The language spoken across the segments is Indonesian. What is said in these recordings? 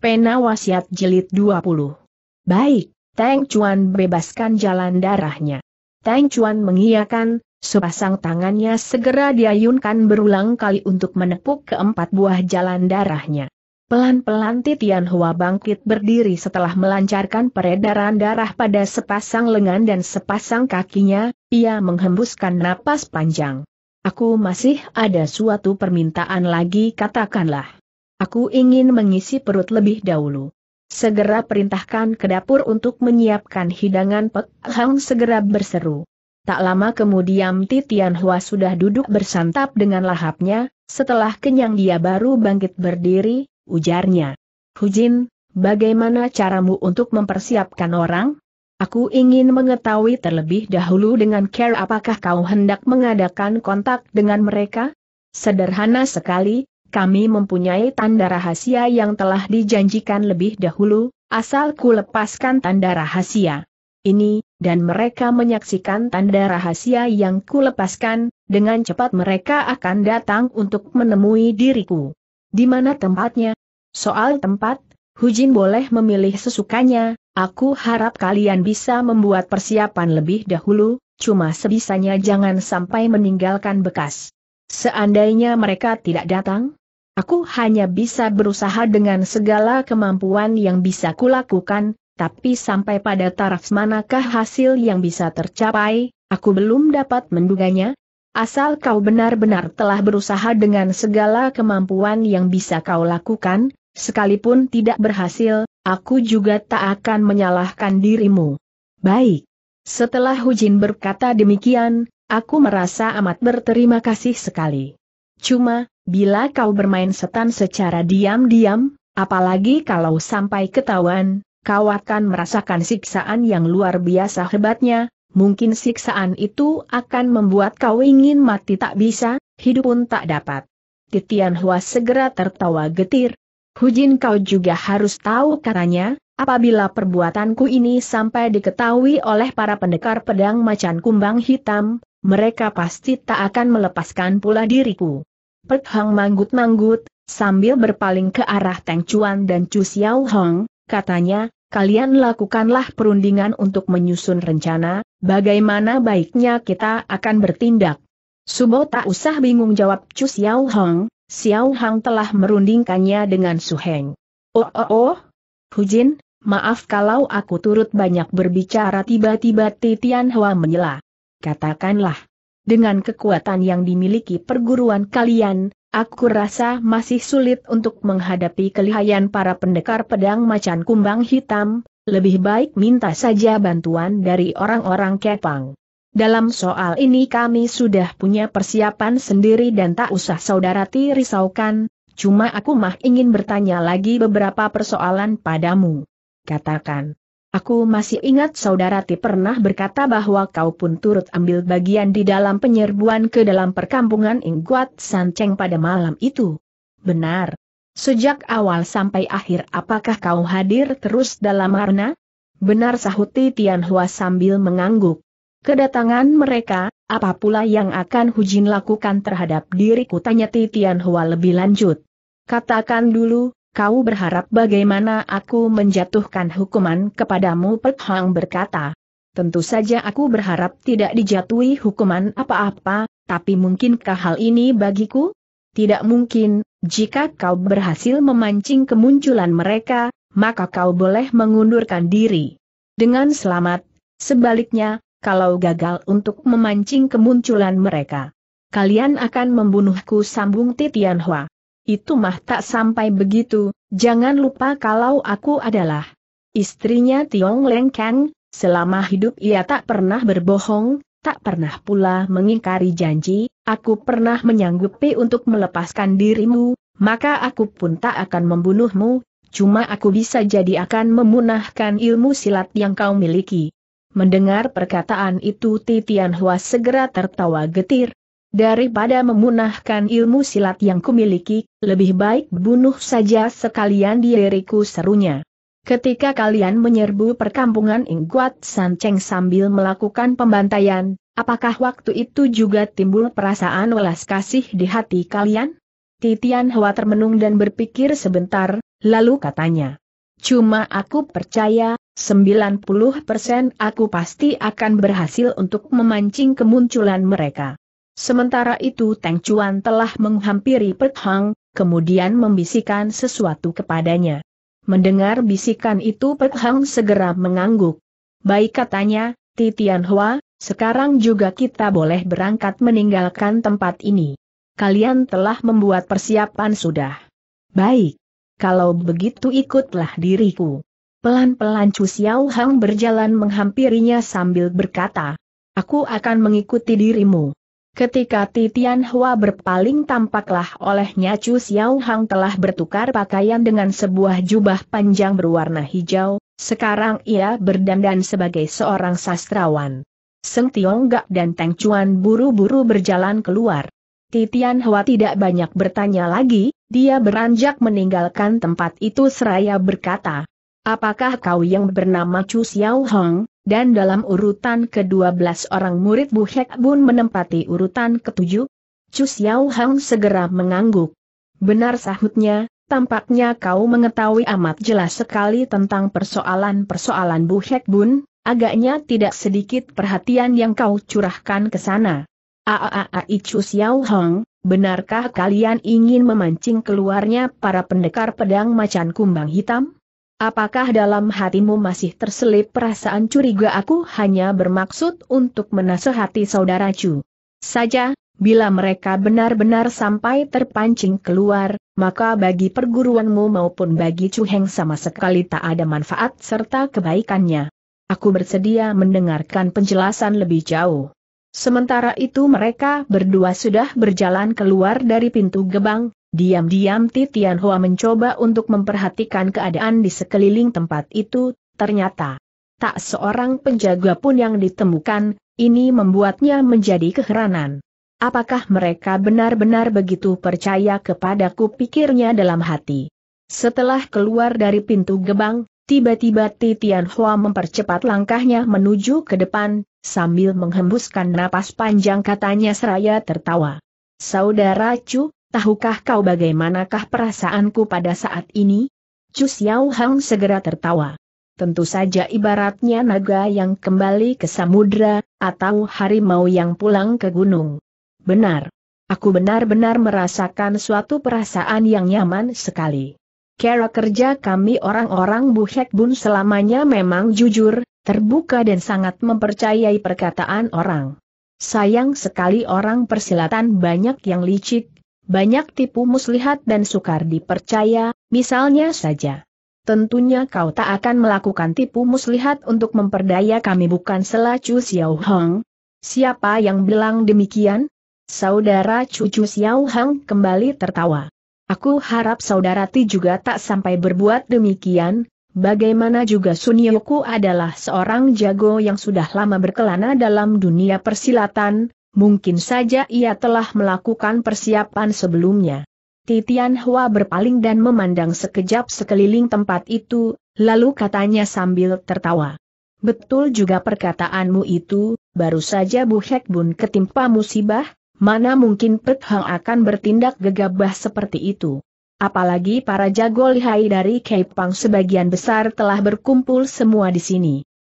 Pena Wasiat Jilid 20. Baik, Tang Chuan bebaskan jalan darahnya. Tang Chuan mengiyakan, sepasang tangannya segera diayunkan berulang kali untuk menepuk keempat buah jalan darahnya. Pelan-pelan Titian Hua bangkit berdiri setelah melancarkan peredaran darah pada sepasang lengan dan sepasang kakinya, ia menghembuskan napas panjang. Aku masih ada suatu permintaan lagi katakanlah. Aku ingin mengisi perut lebih dahulu. Segera perintahkan ke dapur untuk menyiapkan hidangan Pek Hang segera berseru. Tak lama kemudian Titian Hua sudah duduk bersantap dengan lahapnya, setelah kenyang dia baru bangkit berdiri, ujarnya. Hujin, bagaimana caramu untuk mempersiapkan orang? Aku ingin mengetahui terlebih dahulu dengan care apakah kau hendak mengadakan kontak dengan mereka? Sederhana sekali, kami mempunyai tanda rahasia yang telah dijanjikan lebih dahulu, asal ku lepaskan tanda rahasia. Ini, dan mereka menyaksikan tanda rahasia yang ku lepaskan. dengan cepat mereka akan datang untuk menemui diriku. Di mana tempatnya? Soal tempat, Hujin boleh memilih sesukanya, aku harap kalian bisa membuat persiapan lebih dahulu, cuma sebisanya jangan sampai meninggalkan bekas. Seandainya mereka tidak datang, Aku hanya bisa berusaha dengan segala kemampuan yang bisa kulakukan, tapi sampai pada taraf manakah hasil yang bisa tercapai, aku belum dapat menduganya. Asal kau benar-benar telah berusaha dengan segala kemampuan yang bisa kau lakukan, sekalipun tidak berhasil, aku juga tak akan menyalahkan dirimu. Baik. Setelah Hujin berkata demikian, aku merasa amat berterima kasih sekali. Cuma, Bila kau bermain setan secara diam-diam, apalagi kalau sampai ketahuan, kau akan merasakan siksaan yang luar biasa hebatnya, mungkin siksaan itu akan membuat kau ingin mati tak bisa, hidup pun tak dapat. Titian Hua segera tertawa getir. Hujin kau juga harus tahu katanya, apabila perbuatanku ini sampai diketahui oleh para pendekar pedang macan kumbang hitam, mereka pasti tak akan melepaskan pula diriku. Pek Hang manggut-manggut, sambil berpaling ke arah Teng Chuan dan Chu Xiao Hong, katanya, kalian lakukanlah perundingan untuk menyusun rencana, bagaimana baiknya kita akan bertindak. Subo tak usah bingung jawab Chu Xiao Hong, Xiao Hong telah merundingkannya dengan Su Heng. Oh oh oh, Hujin, maaf kalau aku turut banyak berbicara tiba-tiba Titian Hua menyela. Katakanlah, dengan kekuatan yang dimiliki perguruan kalian, Aku rasa masih sulit untuk menghadapi kelihayan para pendekar pedang macan kumbang hitam, lebih baik minta saja bantuan dari orang-orang Kepang. Dalam soal ini kami sudah punya persiapan sendiri dan tak usah saudara ti risaukan, cuma aku mah ingin bertanya lagi beberapa persoalan padamu. Katakan. Aku masih ingat saudara Ti pernah berkata bahwa kau pun turut ambil bagian di dalam penyerbuan ke dalam perkampungan Ingguat Sanceng pada malam itu. Benar. Sejak awal sampai akhir apakah kau hadir terus dalam arna? Benar sahut Ti Tianhua sambil mengangguk. Kedatangan mereka, apa pula yang akan Hujin lakukan terhadap diriku tanya Titian Hua lebih lanjut. Katakan dulu, kau berharap bagaimana aku menjatuhkan hukuman kepadamu Pek Hang berkata. Tentu saja aku berharap tidak dijatuhi hukuman apa-apa, tapi mungkinkah hal ini bagiku? Tidak mungkin, jika kau berhasil memancing kemunculan mereka, maka kau boleh mengundurkan diri. Dengan selamat, sebaliknya, kalau gagal untuk memancing kemunculan mereka. Kalian akan membunuhku sambung Titian Hua. Itu mah tak sampai begitu, jangan lupa kalau aku adalah istrinya Tiong Leng Kang, selama hidup ia tak pernah berbohong, tak pernah pula mengingkari janji, aku pernah menyanggupi untuk melepaskan dirimu, maka aku pun tak akan membunuhmu, cuma aku bisa jadi akan memunahkan ilmu silat yang kau miliki. Mendengar perkataan itu Titian Hua segera tertawa getir, Daripada memunahkan ilmu silat yang kumiliki, lebih baik bunuh saja sekalian diriku serunya. Ketika kalian menyerbu perkampungan Ingguat Cheng sambil melakukan pembantaian, apakah waktu itu juga timbul perasaan welas kasih di hati kalian? Titian Hua termenung dan berpikir sebentar, lalu katanya. Cuma aku percaya, 90% aku pasti akan berhasil untuk memancing kemunculan mereka. Sementara itu Teng Chuan telah menghampiri Pek Hang, kemudian membisikkan sesuatu kepadanya. Mendengar bisikan itu Pek Hang segera mengangguk. Baik katanya, Titian Hua, sekarang juga kita boleh berangkat meninggalkan tempat ini. Kalian telah membuat persiapan sudah. Baik. Kalau begitu ikutlah diriku. Pelan-pelan Chu Xiao Hang berjalan menghampirinya sambil berkata, Aku akan mengikuti dirimu. Ketika Titian Hua berpaling tampaklah olehnya Chu Xiao Hang telah bertukar pakaian dengan sebuah jubah panjang berwarna hijau, sekarang ia berdandan sebagai seorang sastrawan. Seng Tiongkok dan Teng Chuan buru-buru berjalan keluar. Titian Hua tidak banyak bertanya lagi, dia beranjak meninggalkan tempat itu seraya berkata, Apakah kau yang bernama Chu Xiao Hang? dan dalam urutan ke-12 orang murid Bu Hek Bun menempati urutan ke-7. Chu Xiao Hang segera mengangguk. Benar sahutnya, tampaknya kau mengetahui amat jelas sekali tentang persoalan-persoalan Bu Hek Bun, agaknya tidak sedikit perhatian yang kau curahkan ke sana. Aaai Chu Xiao Hang, benarkah kalian ingin memancing keluarnya para pendekar pedang macan kumbang hitam? Apakah dalam hatimu masih terselip perasaan curiga aku hanya bermaksud untuk menasehati saudara Chu? Saja, bila mereka benar-benar sampai terpancing keluar, maka bagi perguruanmu maupun bagi Chu Heng sama sekali tak ada manfaat serta kebaikannya. Aku bersedia mendengarkan penjelasan lebih jauh. Sementara itu mereka berdua sudah berjalan keluar dari pintu gebang, Diam-diam Titian Hoa mencoba untuk memperhatikan keadaan di sekeliling tempat itu, ternyata tak seorang penjaga pun yang ditemukan, ini membuatnya menjadi keheranan. Apakah mereka benar-benar begitu percaya kepadaku pikirnya dalam hati. Setelah keluar dari pintu gebang, tiba-tiba Titian Hua mempercepat langkahnya menuju ke depan, sambil menghembuskan napas panjang katanya seraya tertawa. Saudara Chu, Tahukah kau bagaimanakah perasaanku pada saat ini? Chu Xiao Hang segera tertawa. Tentu saja ibaratnya naga yang kembali ke samudra, atau harimau yang pulang ke gunung. Benar. Aku benar-benar merasakan suatu perasaan yang nyaman sekali. Kera kerja kami orang-orang Buhek Bun selamanya memang jujur, terbuka dan sangat mempercayai perkataan orang. Sayang sekali orang persilatan banyak yang licik, banyak tipu muslihat dan sukar dipercaya, misalnya saja. Tentunya kau tak akan melakukan tipu muslihat untuk memperdaya kami bukan selacu Xiao Hong. Siapa yang bilang demikian? Saudara cucu Xiao Hong kembali tertawa. Aku harap saudara Ti juga tak sampai berbuat demikian, bagaimana juga Sun Yoku adalah seorang jago yang sudah lama berkelana dalam dunia persilatan, mungkin saja ia telah melakukan persiapan sebelumnya. Titian Hua berpaling dan memandang sekejap sekeliling tempat itu, lalu katanya sambil tertawa. Betul juga perkataanmu itu, baru saja Bu Hek Bun ketimpa musibah, mana mungkin Pek Hang akan bertindak gegabah seperti itu. Apalagi para jago lihai dari Kepang sebagian besar telah berkumpul semua di sini.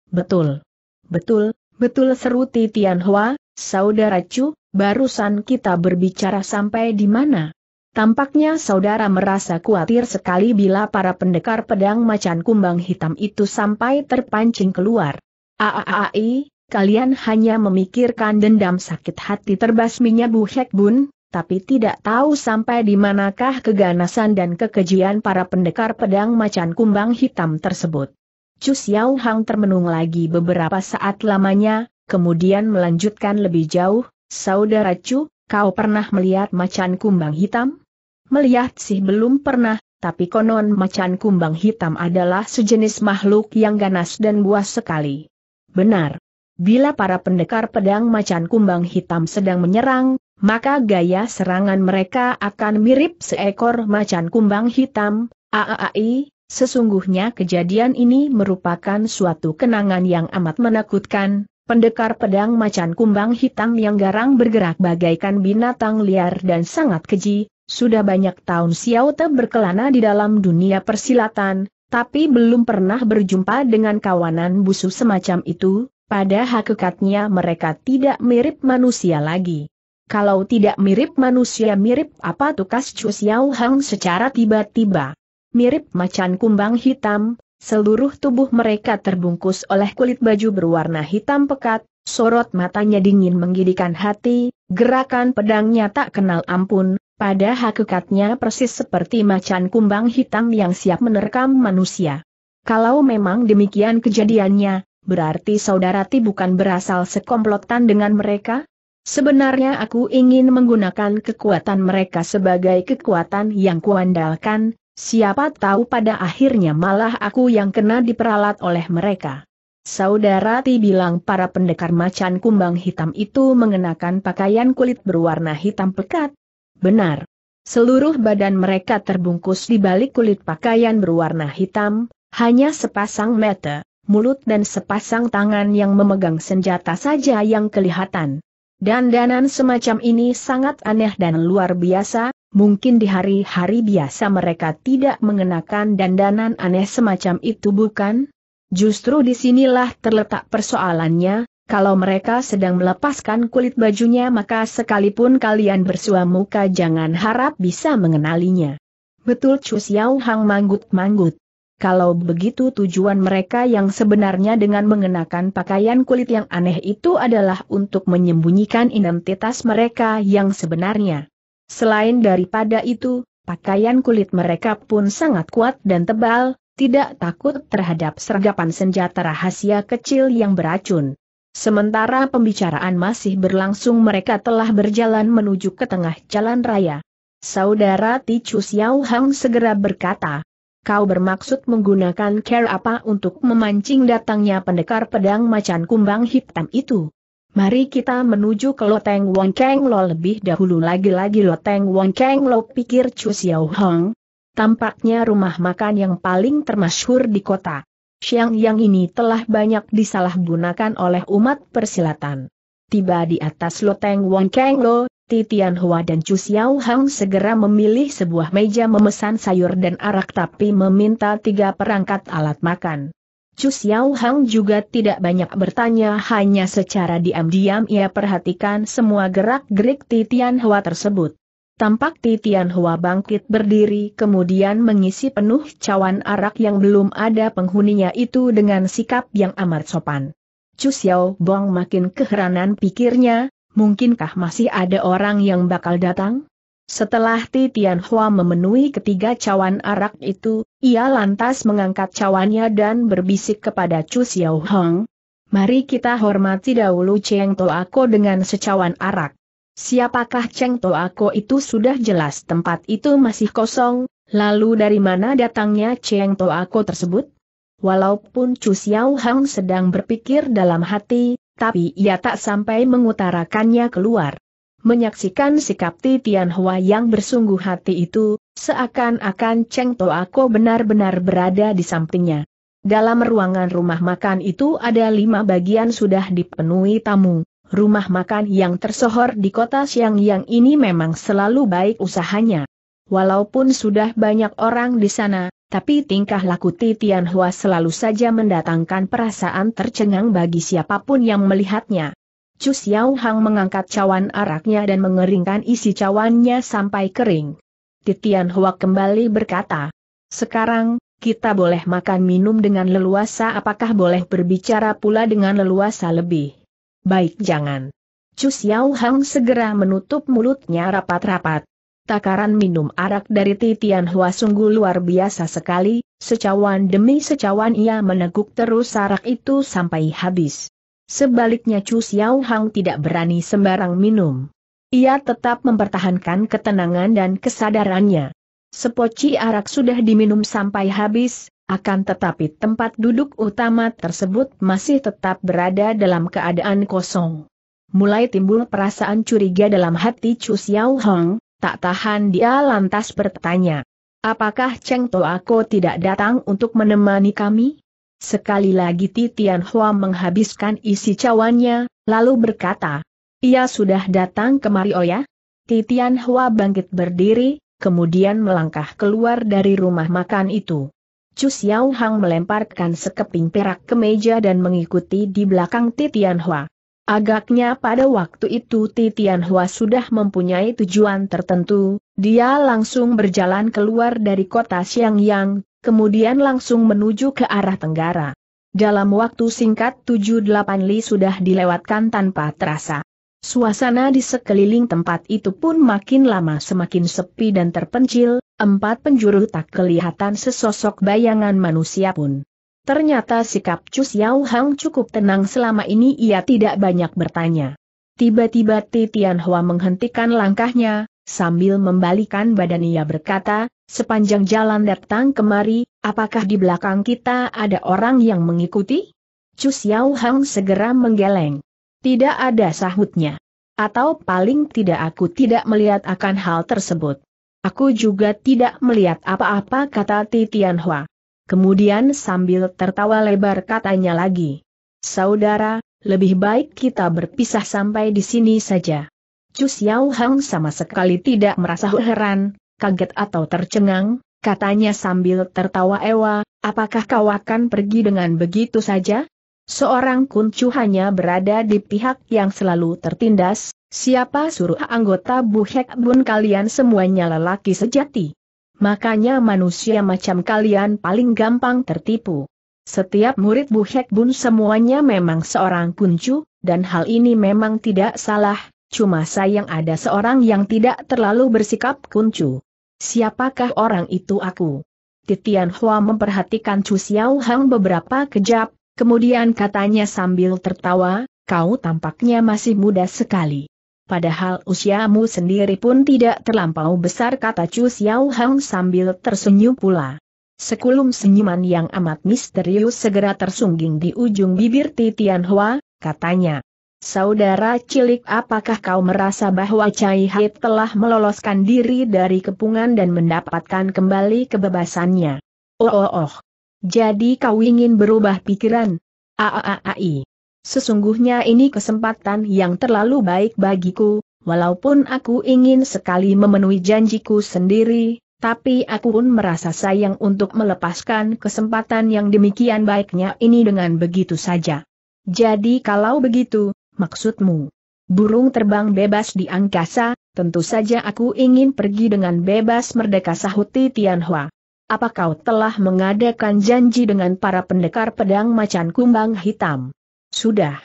Betul. Betul, betul seru Titian Hua, Saudara Chu, barusan kita berbicara sampai di mana? Tampaknya saudara merasa khawatir sekali bila para pendekar pedang macan kumbang hitam itu sampai terpancing keluar. Aaai, kalian hanya memikirkan dendam sakit hati terbasminya Bu Hek Bun, tapi tidak tahu sampai di manakah keganasan dan kekejian para pendekar pedang macan kumbang hitam tersebut. Chu Xiao Hang termenung lagi beberapa saat lamanya, kemudian melanjutkan lebih jauh, Saudara Chu, kau pernah melihat macan kumbang hitam? Melihat sih belum pernah, tapi konon macan kumbang hitam adalah sejenis makhluk yang ganas dan buas sekali. Benar. Bila para pendekar pedang macan kumbang hitam sedang menyerang, maka gaya serangan mereka akan mirip seekor macan kumbang hitam, Aaai, sesungguhnya kejadian ini merupakan suatu kenangan yang amat menakutkan, pendekar pedang macan kumbang hitam yang garang bergerak bagaikan binatang liar dan sangat keji, sudah banyak tahun Xiao Te berkelana di dalam dunia persilatan, tapi belum pernah berjumpa dengan kawanan busu semacam itu, pada hakikatnya mereka tidak mirip manusia lagi. Kalau tidak mirip manusia mirip apa tukas Chu Xiao Hang secara tiba-tiba. Mirip macan kumbang hitam, seluruh tubuh mereka terbungkus oleh kulit baju berwarna hitam pekat, sorot matanya dingin menggidikan hati, gerakan pedangnya tak kenal ampun, pada hakikatnya persis seperti macan kumbang hitam yang siap menerkam manusia. Kalau memang demikian kejadiannya, berarti saudara Ti bukan berasal sekomplotan dengan mereka? Sebenarnya aku ingin menggunakan kekuatan mereka sebagai kekuatan yang kuandalkan, Siapa tahu pada akhirnya malah aku yang kena diperalat oleh mereka. Saudara Ti bilang para pendekar macan kumbang hitam itu mengenakan pakaian kulit berwarna hitam pekat. Benar. Seluruh badan mereka terbungkus di balik kulit pakaian berwarna hitam, hanya sepasang mata, mulut dan sepasang tangan yang memegang senjata saja yang kelihatan. Dandanan semacam ini sangat aneh dan luar biasa, Mungkin di hari-hari biasa mereka tidak mengenakan dandanan aneh semacam itu bukan? Justru disinilah terletak persoalannya, kalau mereka sedang melepaskan kulit bajunya maka sekalipun kalian bersua muka jangan harap bisa mengenalinya. Betul Chu Xiao Hang manggut-manggut. Kalau begitu tujuan mereka yang sebenarnya dengan mengenakan pakaian kulit yang aneh itu adalah untuk menyembunyikan identitas mereka yang sebenarnya. Selain daripada itu, pakaian kulit mereka pun sangat kuat dan tebal, tidak takut terhadap sergapan senjata rahasia kecil yang beracun. Sementara pembicaraan masih berlangsung mereka telah berjalan menuju ke tengah jalan raya. Saudara Ticu Xiao Hang segera berkata, Kau bermaksud menggunakan care apa untuk memancing datangnya pendekar pedang macan kumbang hitam itu? Mari kita menuju ke Loteng Wong Keng Lo lebih dahulu lagi-lagi Loteng Wong Keng Lo pikir Chu Xiao Hong. Tampaknya rumah makan yang paling termasyhur di kota. Siang yang ini telah banyak disalahgunakan oleh umat persilatan. Tiba di atas Loteng Wong Keng Lo, Titian Hua dan Chu Xiao Hong segera memilih sebuah meja memesan sayur dan arak tapi meminta tiga perangkat alat makan. Chu Xiao Hang juga tidak banyak bertanya hanya secara diam-diam ia perhatikan semua gerak-gerik Titian Hua tersebut. Tampak Titian Hua bangkit berdiri kemudian mengisi penuh cawan arak yang belum ada penghuninya itu dengan sikap yang amat sopan. Chu Xiao Bong makin keheranan pikirnya, mungkinkah masih ada orang yang bakal datang? Setelah Ti Hua memenuhi ketiga cawan arak itu, ia lantas mengangkat cawannya dan berbisik kepada Chu Xiao Hong. Mari kita hormati dahulu Cheng Toako dengan secawan arak. Siapakah Cheng Toako itu sudah jelas tempat itu masih kosong, lalu dari mana datangnya Cheng Toako tersebut? Walaupun Chu Xiao Hong sedang berpikir dalam hati, tapi ia tak sampai mengutarakannya keluar. Menyaksikan sikap Ti Hua yang bersungguh hati itu, seakan-akan Cheng Toako benar-benar berada di sampingnya. Dalam ruangan rumah makan itu ada lima bagian sudah dipenuhi tamu. Rumah makan yang tersohor di kota Siang yang ini memang selalu baik usahanya. Walaupun sudah banyak orang di sana, tapi tingkah laku Ti Hua selalu saja mendatangkan perasaan tercengang bagi siapapun yang melihatnya. Chu Xiao Hang mengangkat cawan araknya dan mengeringkan isi cawannya sampai kering. Titian Hua kembali berkata, sekarang, kita boleh makan minum dengan leluasa apakah boleh berbicara pula dengan leluasa lebih? Baik jangan. Chu Xiao Hang segera menutup mulutnya rapat-rapat. Takaran minum arak dari Titian Hua sungguh luar biasa sekali, secawan demi secawan ia meneguk terus arak itu sampai habis. Sebaliknya Chu Xiao Hang tidak berani sembarang minum. Ia tetap mempertahankan ketenangan dan kesadarannya. Sepoci arak sudah diminum sampai habis, akan tetapi tempat duduk utama tersebut masih tetap berada dalam keadaan kosong. Mulai timbul perasaan curiga dalam hati Chu Xiao Hong, tak tahan dia lantas bertanya. Apakah Cheng Toa Ko tidak datang untuk menemani kami? Sekali lagi Titian Hua menghabiskan isi cawannya, lalu berkata, Ia sudah datang kemari oh ya? Titian Hua bangkit berdiri, kemudian melangkah keluar dari rumah makan itu. Chu Xiao Hang melemparkan sekeping perak ke meja dan mengikuti di belakang Titian Hua. Agaknya pada waktu itu Titian Hua sudah mempunyai tujuan tertentu, dia langsung berjalan keluar dari kota Xiangyang, kemudian langsung menuju ke arah tenggara. Dalam waktu singkat 78 li sudah dilewatkan tanpa terasa. Suasana di sekeliling tempat itu pun makin lama semakin sepi dan terpencil, empat penjuru tak kelihatan sesosok bayangan manusia pun. Ternyata sikap Cus Yau Hang cukup tenang selama ini ia tidak banyak bertanya. Tiba-tiba Titian Hua menghentikan langkahnya, Sambil membalikan badan ia berkata, sepanjang jalan datang kemari, apakah di belakang kita ada orang yang mengikuti? Chu Xiao Hang segera menggeleng. Tidak ada sahutnya. Atau paling tidak aku tidak melihat akan hal tersebut. Aku juga tidak melihat apa-apa kata Titian Hua. Kemudian sambil tertawa lebar katanya lagi. Saudara, lebih baik kita berpisah sampai di sini saja. Chu Xiao Hang sama sekali tidak merasa heran, kaget atau tercengang, katanya sambil tertawa ewa, apakah kau akan pergi dengan begitu saja? Seorang kuncu hanya berada di pihak yang selalu tertindas, siapa suruh anggota Buhek Bun kalian semuanya lelaki sejati? Makanya manusia macam kalian paling gampang tertipu. Setiap murid Bu Hek Bun semuanya memang seorang kuncu, dan hal ini memang tidak salah, Cuma sayang ada seorang yang tidak terlalu bersikap kuncu. Siapakah orang itu aku? Titian Hua memperhatikan Chu Xiao Hang beberapa kejap, kemudian katanya sambil tertawa, kau tampaknya masih muda sekali. Padahal usiamu sendiri pun tidak terlampau besar kata Chu Xiao Hang sambil tersenyum pula. Sekulum senyuman yang amat misterius segera tersungging di ujung bibir Titian Hua, katanya, Saudara cilik apakah kau merasa bahwa Cai Hit telah meloloskan diri dari kepungan dan mendapatkan kembali kebebasannya? Oh oh oh. Jadi kau ingin berubah pikiran? Aaai. Sesungguhnya ini kesempatan yang terlalu baik bagiku, walaupun aku ingin sekali memenuhi janjiku sendiri, tapi aku pun merasa sayang untuk melepaskan kesempatan yang demikian baiknya ini dengan begitu saja. Jadi kalau begitu, maksudmu? Burung terbang bebas di angkasa, tentu saja aku ingin pergi dengan bebas merdeka sahuti Tianhua. Apa kau telah mengadakan janji dengan para pendekar pedang macan kumbang hitam? Sudah.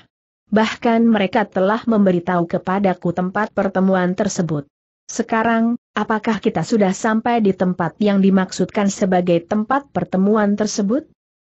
Bahkan mereka telah memberitahu kepadaku tempat pertemuan tersebut. Sekarang, apakah kita sudah sampai di tempat yang dimaksudkan sebagai tempat pertemuan tersebut?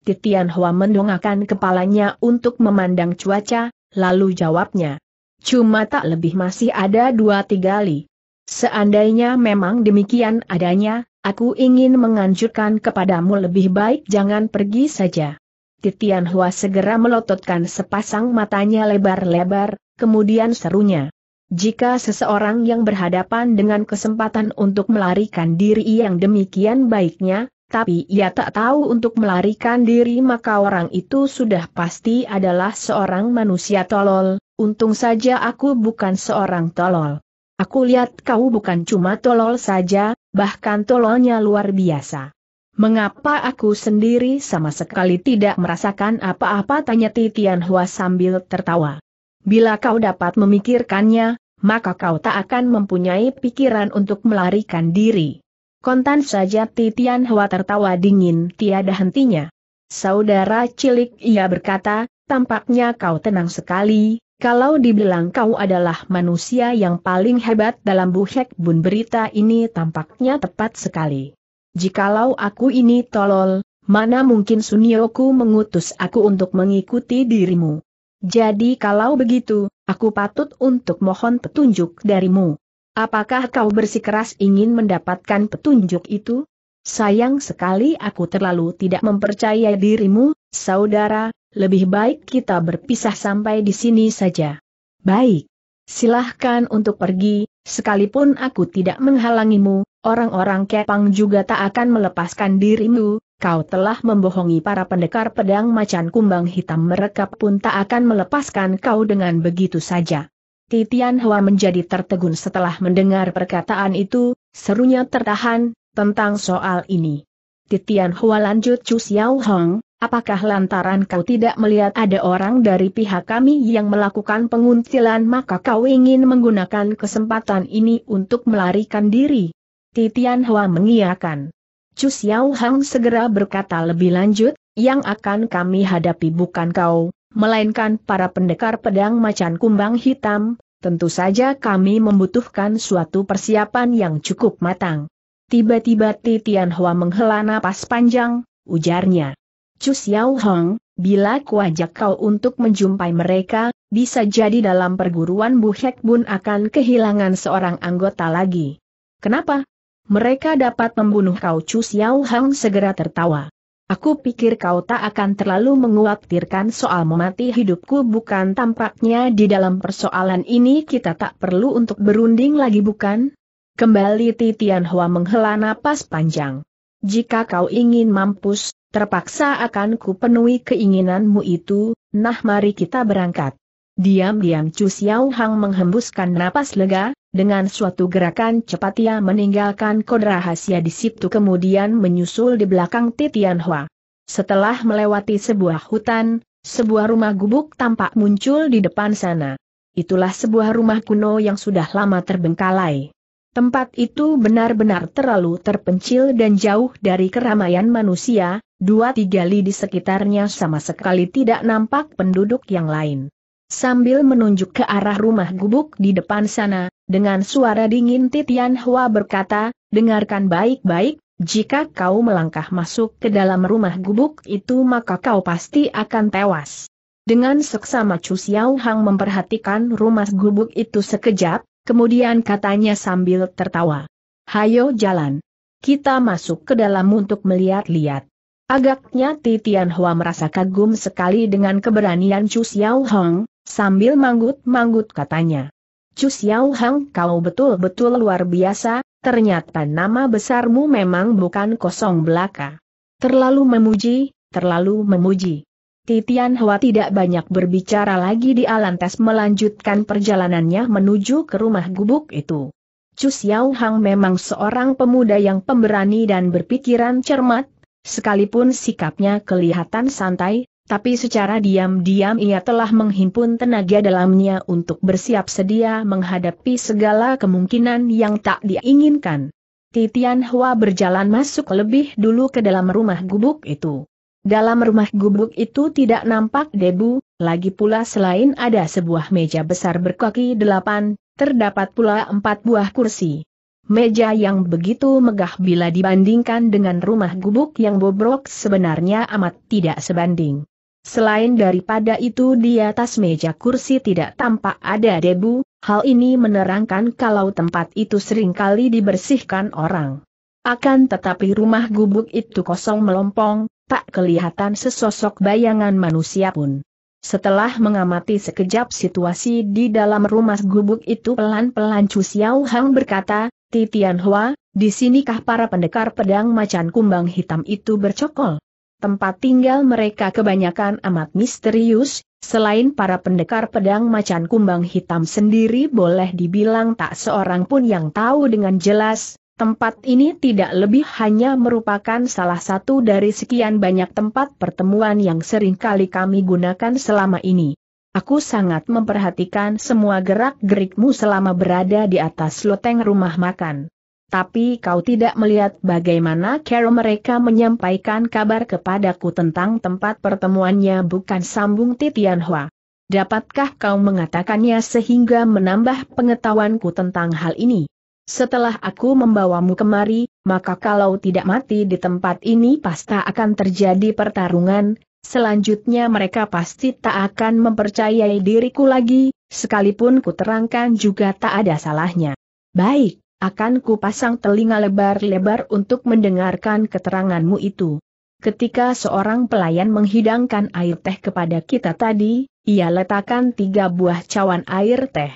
Titian Hua mendongakkan kepalanya untuk memandang cuaca, lalu jawabnya. Cuma tak lebih masih ada dua tiga li. Seandainya memang demikian adanya, aku ingin menganjurkan kepadamu lebih baik jangan pergi saja. Titian Hua segera melototkan sepasang matanya lebar-lebar, kemudian serunya. Jika seseorang yang berhadapan dengan kesempatan untuk melarikan diri yang demikian baiknya, tapi ia tak tahu untuk melarikan diri maka orang itu sudah pasti adalah seorang manusia tolol, untung saja aku bukan seorang tolol. Aku lihat kau bukan cuma tolol saja, bahkan tololnya luar biasa. Mengapa aku sendiri sama sekali tidak merasakan apa-apa tanya Titian Hua sambil tertawa. Bila kau dapat memikirkannya, maka kau tak akan mempunyai pikiran untuk melarikan diri. Kontan saja Titian Hua tertawa dingin tiada hentinya. Saudara cilik ia berkata, tampaknya kau tenang sekali, kalau dibilang kau adalah manusia yang paling hebat dalam buhek bun berita ini tampaknya tepat sekali. Jikalau aku ini tolol, mana mungkin Sunyoku mengutus aku untuk mengikuti dirimu. Jadi kalau begitu, aku patut untuk mohon petunjuk darimu. Apakah kau bersikeras ingin mendapatkan petunjuk itu? Sayang sekali aku terlalu tidak mempercayai dirimu, saudara, lebih baik kita berpisah sampai di sini saja. Baik. Silahkan untuk pergi, sekalipun aku tidak menghalangimu, orang-orang kepang juga tak akan melepaskan dirimu, kau telah membohongi para pendekar pedang macan kumbang hitam mereka pun tak akan melepaskan kau dengan begitu saja. Titian Hua menjadi tertegun setelah mendengar perkataan itu, serunya tertahan, tentang soal ini. Titian Hua lanjut Chu Xiao Hong, apakah lantaran kau tidak melihat ada orang dari pihak kami yang melakukan penguntilan maka kau ingin menggunakan kesempatan ini untuk melarikan diri? Titian Hua mengiakan. Chu Xiao Hong segera berkata lebih lanjut, yang akan kami hadapi bukan kau, melainkan para pendekar pedang macan kumbang hitam, tentu saja kami membutuhkan suatu persiapan yang cukup matang. Tiba-tiba Titian Hua menghela napas panjang, ujarnya. Cus Xiao Hong, bila kuajak kau untuk menjumpai mereka, bisa jadi dalam perguruan Bu Hek Bun akan kehilangan seorang anggota lagi. Kenapa? Mereka dapat membunuh kau Cus Xiao Hong segera tertawa. Aku pikir kau tak akan terlalu menguatirkan soal memati hidupku bukan tampaknya di dalam persoalan ini kita tak perlu untuk berunding lagi bukan? Kembali Titian Hua menghela napas panjang. Jika kau ingin mampus, terpaksa akan ku penuhi keinginanmu itu, nah mari kita berangkat. Diam-diam Chu Xiao Hang menghembuskan napas lega, dengan suatu gerakan cepat ia meninggalkan kode rahasia di situ kemudian menyusul di belakang Titian Hua. Setelah melewati sebuah hutan, sebuah rumah gubuk tampak muncul di depan sana. Itulah sebuah rumah kuno yang sudah lama terbengkalai. Tempat itu benar-benar terlalu terpencil dan jauh dari keramaian manusia, dua tiga li di sekitarnya sama sekali tidak nampak penduduk yang lain. Sambil menunjuk ke arah rumah gubuk di depan sana, dengan suara dingin Titian Hua berkata, dengarkan baik-baik, jika kau melangkah masuk ke dalam rumah gubuk itu maka kau pasti akan tewas. Dengan seksama Chu Xiao Hang memperhatikan rumah gubuk itu sekejap, kemudian katanya sambil tertawa. Hayo jalan. Kita masuk ke dalam untuk melihat-lihat. Agaknya Titian Hua merasa kagum sekali dengan keberanian Chu Xiao Hong, sambil manggut-manggut katanya. Chu Xiao Hong kau betul-betul luar biasa, ternyata nama besarmu memang bukan kosong belaka. Terlalu memuji, terlalu memuji. Titian Hua tidak banyak berbicara lagi di Alantes melanjutkan perjalanannya menuju ke rumah gubuk itu. Chu Xiao Hang memang seorang pemuda yang pemberani dan berpikiran cermat, Sekalipun sikapnya kelihatan santai, tapi secara diam-diam ia telah menghimpun tenaga dalamnya untuk bersiap sedia menghadapi segala kemungkinan yang tak diinginkan. Titian Hua berjalan masuk lebih dulu ke dalam rumah gubuk itu. Dalam rumah gubuk itu tidak nampak debu, lagi pula selain ada sebuah meja besar berkaki delapan, terdapat pula empat buah kursi. Meja yang begitu megah bila dibandingkan dengan rumah gubuk yang bobrok sebenarnya amat tidak sebanding. Selain daripada itu di atas meja kursi tidak tampak ada debu, hal ini menerangkan kalau tempat itu seringkali dibersihkan orang. Akan tetapi rumah gubuk itu kosong melompong, tak kelihatan sesosok bayangan manusia pun. Setelah mengamati sekejap situasi di dalam rumah gubuk itu pelan-pelan Cusiao Hang berkata, Ti Hua, di sinikah para pendekar pedang macan kumbang hitam itu bercokol? Tempat tinggal mereka kebanyakan amat misterius, selain para pendekar pedang macan kumbang hitam sendiri boleh dibilang tak seorang pun yang tahu dengan jelas, tempat ini tidak lebih hanya merupakan salah satu dari sekian banyak tempat pertemuan yang sering kali kami gunakan selama ini. Aku sangat memperhatikan semua gerak-gerikmu selama berada di atas loteng rumah makan. Tapi kau tidak melihat bagaimana Carol mereka menyampaikan kabar kepadaku tentang tempat pertemuannya bukan sambung Titian Hua. Dapatkah kau mengatakannya sehingga menambah pengetahuanku tentang hal ini? Setelah aku membawamu kemari, maka kalau tidak mati di tempat ini pasti akan terjadi pertarungan, Selanjutnya mereka pasti tak akan mempercayai diriku lagi, sekalipun kuterangkan juga tak ada salahnya. Baik, akan kupasang telinga lebar-lebar untuk mendengarkan keteranganmu itu. Ketika seorang pelayan menghidangkan air teh kepada kita tadi, ia letakkan tiga buah cawan air teh.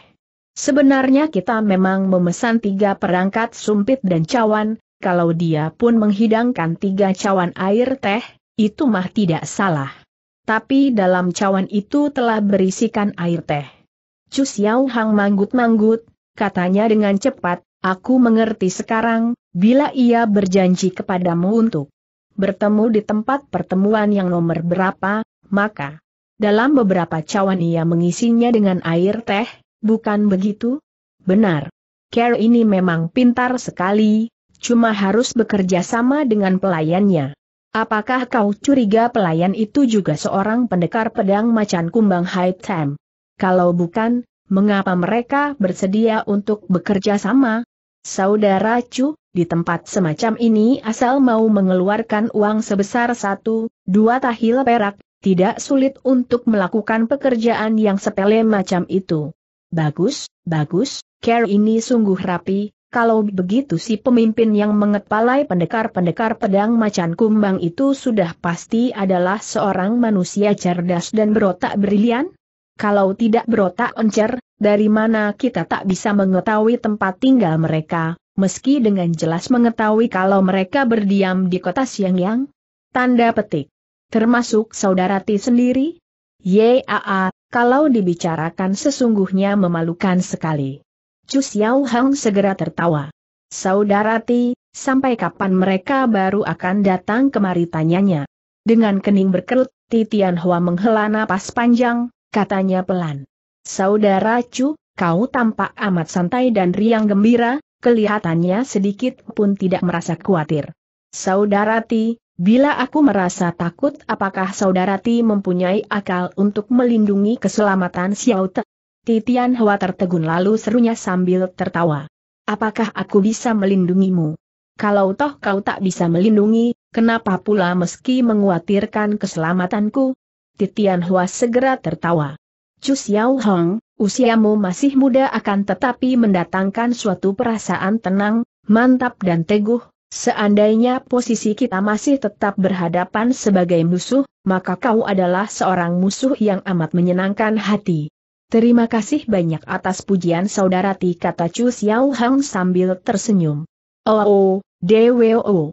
Sebenarnya kita memang memesan tiga perangkat sumpit dan cawan, kalau dia pun menghidangkan tiga cawan air teh, itu mah tidak salah. Tapi dalam cawan itu telah berisikan air teh. Cu Xiao Hang manggut-manggut, katanya dengan cepat, aku mengerti sekarang, bila ia berjanji kepadamu untuk bertemu di tempat pertemuan yang nomor berapa, maka dalam beberapa cawan ia mengisinya dengan air teh, bukan begitu? Benar. Care ini memang pintar sekali, cuma harus bekerja sama dengan pelayannya. Apakah kau curiga pelayan itu juga seorang pendekar pedang macan kumbang High Time? Kalau bukan, mengapa mereka bersedia untuk bekerja sama? Saudara Chu, di tempat semacam ini asal mau mengeluarkan uang sebesar satu, dua tahil perak, tidak sulit untuk melakukan pekerjaan yang sepele macam itu. Bagus, bagus, care ini sungguh rapi, kalau begitu si pemimpin yang mengepalai pendekar-pendekar pedang macan kumbang itu sudah pasti adalah seorang manusia cerdas dan berotak brilian? Kalau tidak berotak encer, dari mana kita tak bisa mengetahui tempat tinggal mereka, meski dengan jelas mengetahui kalau mereka berdiam di kota Siang-Yang? Tanda petik. Termasuk saudara T sendiri? Yaa, kalau dibicarakan sesungguhnya memalukan sekali. Chu Xiao Hang segera tertawa. Saudara Ti, sampai kapan mereka baru akan datang kemari tanyanya. Dengan kening berkerut, Ti Hua menghela napas panjang, katanya pelan. Saudara Chu, kau tampak amat santai dan riang gembira, kelihatannya sedikit pun tidak merasa khawatir. Saudara Ti, bila aku merasa takut apakah saudara Ti mempunyai akal untuk melindungi keselamatan Xiao Te? Titian Hua tertegun lalu serunya sambil tertawa. Apakah aku bisa melindungimu? Kalau toh kau tak bisa melindungi, kenapa pula meski menguatirkan keselamatanku? Titian Hua segera tertawa. Chu Xiao Hong, usiamu masih muda akan tetapi mendatangkan suatu perasaan tenang, mantap dan teguh. Seandainya posisi kita masih tetap berhadapan sebagai musuh, maka kau adalah seorang musuh yang amat menyenangkan hati. Terima kasih banyak atas pujian saudara Ti kata Chu Xiao Hang sambil tersenyum. Oh, oh DWO.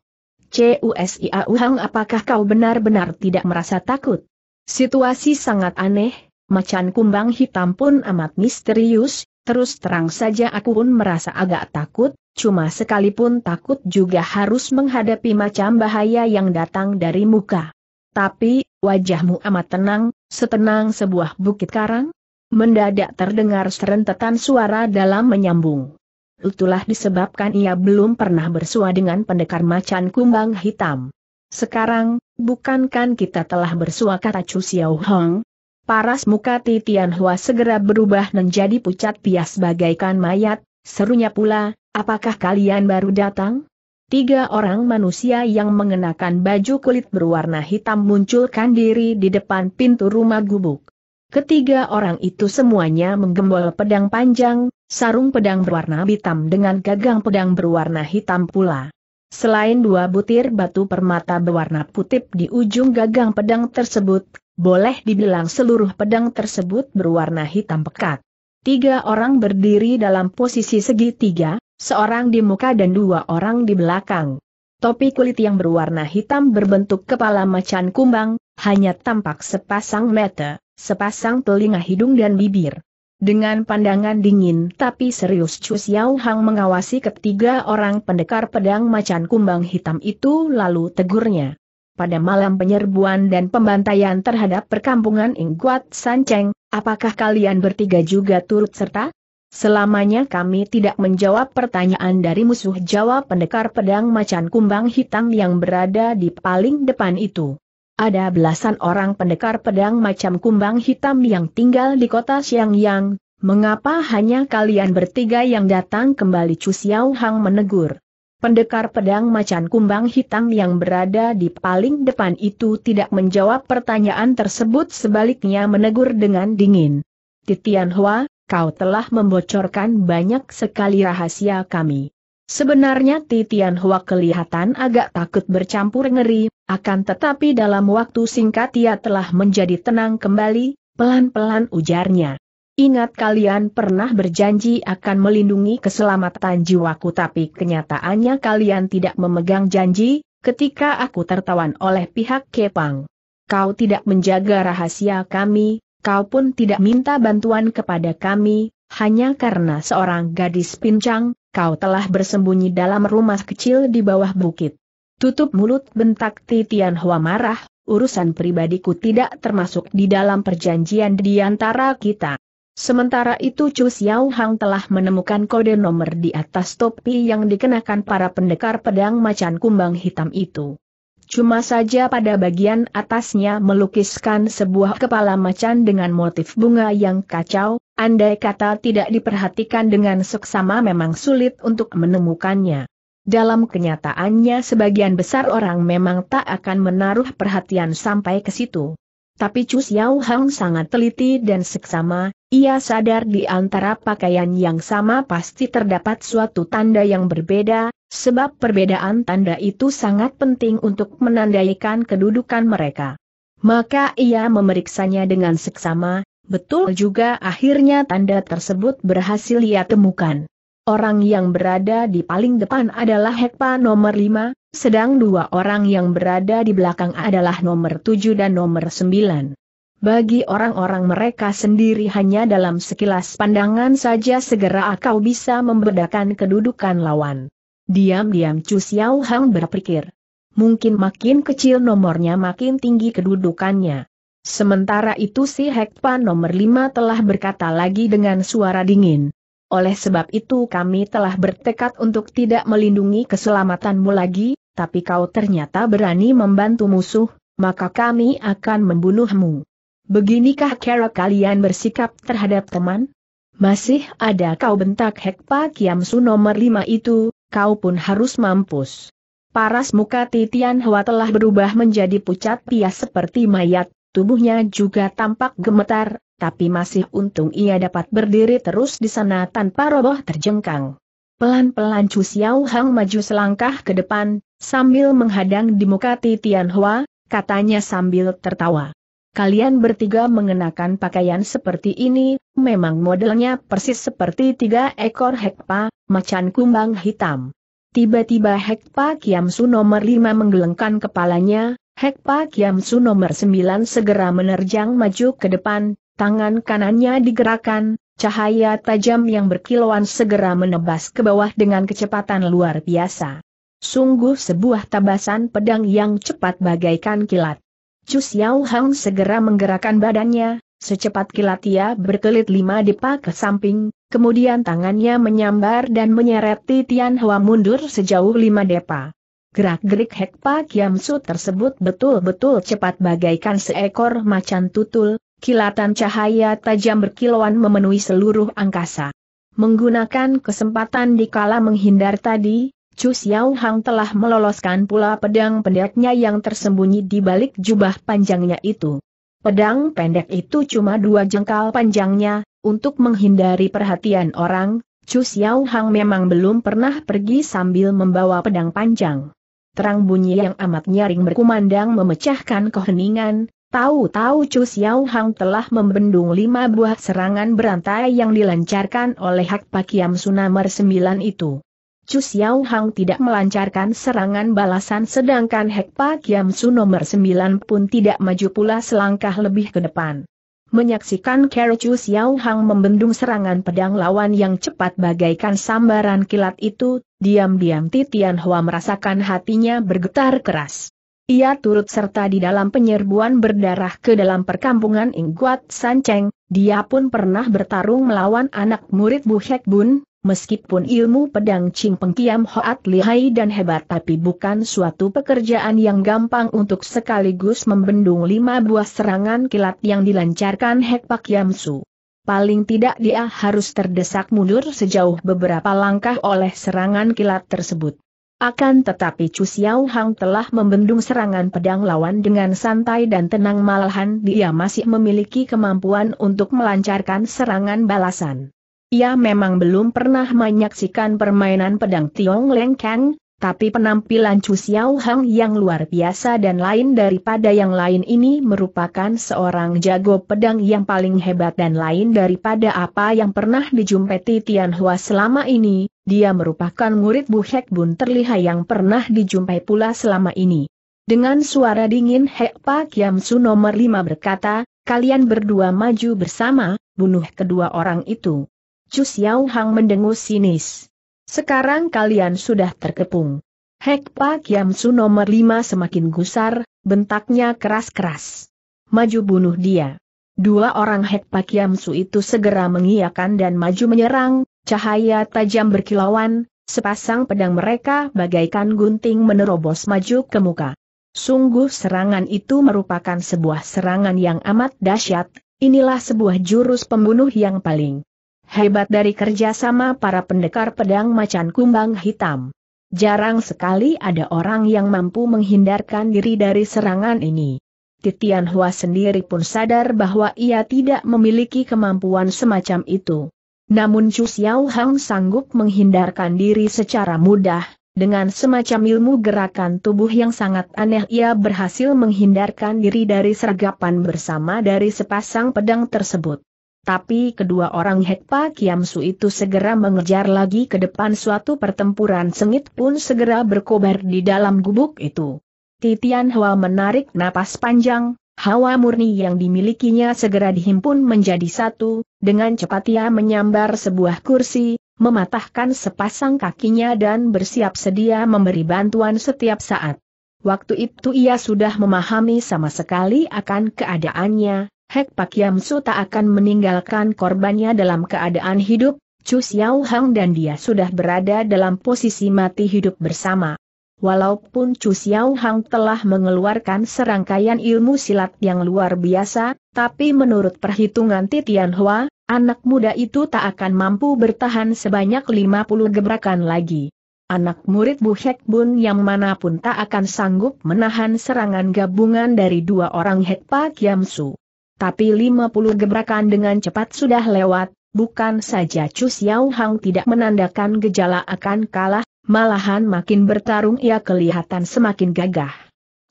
Xiao Hang apakah kau benar-benar tidak merasa takut? Situasi sangat aneh, macan kumbang hitam pun amat misterius, terus terang saja aku pun merasa agak takut, cuma sekalipun takut juga harus menghadapi macam bahaya yang datang dari muka. Tapi, wajahmu amat tenang, setenang sebuah bukit karang, Mendadak terdengar serentetan suara dalam menyambung. Itulah disebabkan ia belum pernah bersua dengan pendekar macan kumbang hitam. Sekarang, bukankan kita telah bersua kata Chu Xiao Hong? Paras muka Titian Hua segera berubah menjadi pucat pias bagaikan mayat, serunya pula, apakah kalian baru datang? Tiga orang manusia yang mengenakan baju kulit berwarna hitam munculkan diri di depan pintu rumah gubuk. Ketiga orang itu semuanya menggembol pedang panjang, sarung pedang berwarna hitam dengan gagang pedang berwarna hitam pula. Selain dua butir batu permata berwarna putih di ujung gagang pedang tersebut, boleh dibilang seluruh pedang tersebut berwarna hitam pekat. Tiga orang berdiri dalam posisi segitiga, seorang di muka dan dua orang di belakang. Topi kulit yang berwarna hitam berbentuk kepala macan kumbang, hanya tampak sepasang mata sepasang telinga hidung dan bibir. Dengan pandangan dingin tapi serius Chu Xiao Hang mengawasi ketiga orang pendekar pedang macan kumbang hitam itu lalu tegurnya. Pada malam penyerbuan dan pembantaian terhadap perkampungan Ingguat Sanceng, apakah kalian bertiga juga turut serta? Selamanya kami tidak menjawab pertanyaan dari musuh jawab pendekar pedang macan kumbang hitam yang berada di paling depan itu. Ada belasan orang pendekar pedang macam kumbang hitam yang tinggal di kota Xiangyang, mengapa hanya kalian bertiga yang datang kembali Chu Xiao Hang menegur. Pendekar pedang macan kumbang hitam yang berada di paling depan itu tidak menjawab pertanyaan tersebut sebaliknya menegur dengan dingin. Titian Hua, kau telah membocorkan banyak sekali rahasia kami. Sebenarnya Titian Hua kelihatan agak takut bercampur ngeri, akan tetapi dalam waktu singkat ia telah menjadi tenang kembali, pelan-pelan ujarnya. Ingat kalian pernah berjanji akan melindungi keselamatan jiwaku tapi kenyataannya kalian tidak memegang janji, ketika aku tertawan oleh pihak Kepang. Kau tidak menjaga rahasia kami, kau pun tidak minta bantuan kepada kami, hanya karena seorang gadis pincang, kau telah bersembunyi dalam rumah kecil di bawah bukit. Tutup mulut bentak Titian Hua marah, urusan pribadiku tidak termasuk di dalam perjanjian di antara kita. Sementara itu Chu Xiao Hang telah menemukan kode nomor di atas topi yang dikenakan para pendekar pedang macan kumbang hitam itu. Cuma saja pada bagian atasnya melukiskan sebuah kepala macan dengan motif bunga yang kacau, andai kata tidak diperhatikan dengan seksama memang sulit untuk menemukannya. Dalam kenyataannya sebagian besar orang memang tak akan menaruh perhatian sampai ke situ. Tapi Chu Xiao Hang sangat teliti dan seksama, ia sadar di antara pakaian yang sama pasti terdapat suatu tanda yang berbeda, sebab perbedaan tanda itu sangat penting untuk menandaikan kedudukan mereka. Maka ia memeriksanya dengan seksama, betul juga akhirnya tanda tersebut berhasil ia temukan. Orang yang berada di paling depan adalah Hekpa nomor 5, sedang dua orang yang berada di belakang adalah nomor 7 dan nomor 9. Bagi orang-orang mereka sendiri hanya dalam sekilas pandangan saja segera kau bisa membedakan kedudukan lawan. Diam-diam Chu Xiao Hang berpikir. Mungkin makin kecil nomornya makin tinggi kedudukannya. Sementara itu si Hekpa nomor 5 telah berkata lagi dengan suara dingin. Oleh sebab itu kami telah bertekad untuk tidak melindungi keselamatanmu lagi, tapi kau ternyata berani membantu musuh, maka kami akan membunuhmu. Beginikah cara kalian bersikap terhadap teman? Masih ada kau bentak Hekpa Kiamsu nomor lima itu, kau pun harus mampus. Paras muka Titian Hwa telah berubah menjadi pucat pias seperti mayat, tubuhnya juga tampak gemetar, tapi masih untung ia dapat berdiri terus di sana tanpa roboh terjengkang. Pelan-pelan Chu Xiao Hang maju selangkah ke depan, sambil menghadang di muka Titian Hua, katanya sambil tertawa. Kalian bertiga mengenakan pakaian seperti ini, memang modelnya persis seperti tiga ekor hekpa, macan kumbang hitam. Tiba-tiba hekpa Kiamsu nomor lima menggelengkan kepalanya, hekpa Kiamsu nomor sembilan segera menerjang maju ke depan, Tangan kanannya digerakkan, cahaya tajam yang berkilauan segera menebas ke bawah dengan kecepatan luar biasa. Sungguh sebuah tabasan pedang yang cepat bagaikan kilat. Chu Xiao Hang segera menggerakkan badannya, secepat kilat ia berkelit lima depa ke samping, kemudian tangannya menyambar dan menyeret Tian Hua mundur sejauh lima depa. Gerak-gerik Hekpa Kiamsu tersebut betul-betul cepat bagaikan seekor macan tutul, Kilatan cahaya tajam berkilauan memenuhi seluruh angkasa. Menggunakan kesempatan dikala menghindar tadi, Chu Xiao Hang telah meloloskan pula pedang pendeknya yang tersembunyi di balik jubah panjangnya itu. Pedang pendek itu cuma dua jengkal panjangnya, untuk menghindari perhatian orang, Chu Xiao Hang memang belum pernah pergi sambil membawa pedang panjang. Terang bunyi yang amat nyaring berkumandang memecahkan keheningan, Tahu-tahu Chu Xiao Hang telah membendung lima buah serangan berantai yang dilancarkan oleh Hak Pakiam Sunamer sembilan itu. Chu Xiao Hang tidak melancarkan serangan balasan sedangkan Hak Pakiam Sunamer sembilan pun tidak maju pula selangkah lebih ke depan. Menyaksikan Kero Chu Xiao Hang membendung serangan pedang lawan yang cepat bagaikan sambaran kilat itu, diam-diam Titian Hua merasakan hatinya bergetar keras. Ia turut serta di dalam penyerbuan berdarah ke dalam perkampungan Ingguat Sanceng, dia pun pernah bertarung melawan anak murid Bu Hek Bun, meskipun ilmu pedang Ching Pengkiam Hoat lihai dan hebat tapi bukan suatu pekerjaan yang gampang untuk sekaligus membendung lima buah serangan kilat yang dilancarkan Hek Pak Su. Paling tidak dia harus terdesak mundur sejauh beberapa langkah oleh serangan kilat tersebut. Akan tetapi Chu Xiao Hang telah membendung serangan pedang lawan dengan santai dan tenang malahan dia masih memiliki kemampuan untuk melancarkan serangan balasan. Ia memang belum pernah menyaksikan permainan pedang Tiong Leng Kang, tapi penampilan Chu Xiao Hang yang luar biasa dan lain daripada yang lain ini merupakan seorang jago pedang yang paling hebat dan lain daripada apa yang pernah dijumpai Tian Hua selama ini, dia merupakan murid Bu Hek Bun terliha yang pernah dijumpai pula selama ini. Dengan suara dingin Hek Pak Yam Su nomor 5 berkata, kalian berdua maju bersama, bunuh kedua orang itu. Chu Xiao Hang mendengus sinis. Sekarang kalian sudah terkepung. Pak Yamsu nomor lima semakin gusar, bentaknya keras-keras. Maju bunuh dia. Dua orang Pak Yamsu itu segera mengiakan dan maju menyerang, cahaya tajam berkilauan, sepasang pedang mereka bagaikan gunting menerobos maju ke muka. Sungguh serangan itu merupakan sebuah serangan yang amat dahsyat, inilah sebuah jurus pembunuh yang paling Hebat dari kerjasama para pendekar pedang macan kumbang hitam. Jarang sekali ada orang yang mampu menghindarkan diri dari serangan ini. Titian Hua sendiri pun sadar bahwa ia tidak memiliki kemampuan semacam itu. Namun Chu Xiao Hang sanggup menghindarkan diri secara mudah, dengan semacam ilmu gerakan tubuh yang sangat aneh ia berhasil menghindarkan diri dari sergapan bersama dari sepasang pedang tersebut. Tapi kedua orang Hekpa Kiamsu itu segera mengejar lagi ke depan suatu pertempuran sengit pun segera berkobar di dalam gubuk itu. Titian Hwa menarik napas panjang, hawa murni yang dimilikinya segera dihimpun menjadi satu, dengan cepat ia menyambar sebuah kursi, mematahkan sepasang kakinya dan bersiap sedia memberi bantuan setiap saat. Waktu itu ia sudah memahami sama sekali akan keadaannya, Hek Pak Yam Su tak akan meninggalkan korbannya dalam keadaan hidup, Chu Xiao Hang dan dia sudah berada dalam posisi mati hidup bersama. Walaupun Chu Xiao Hang telah mengeluarkan serangkaian ilmu silat yang luar biasa, tapi menurut perhitungan Titian Hua, anak muda itu tak akan mampu bertahan sebanyak 50 gebrakan lagi. Anak murid Bu Hek Bun yang manapun tak akan sanggup menahan serangan gabungan dari dua orang Hek Pak Yam Su. Tapi 50 gebrakan dengan cepat sudah lewat, bukan saja Chu Xiao Hang tidak menandakan gejala akan kalah, malahan makin bertarung ia kelihatan semakin gagah.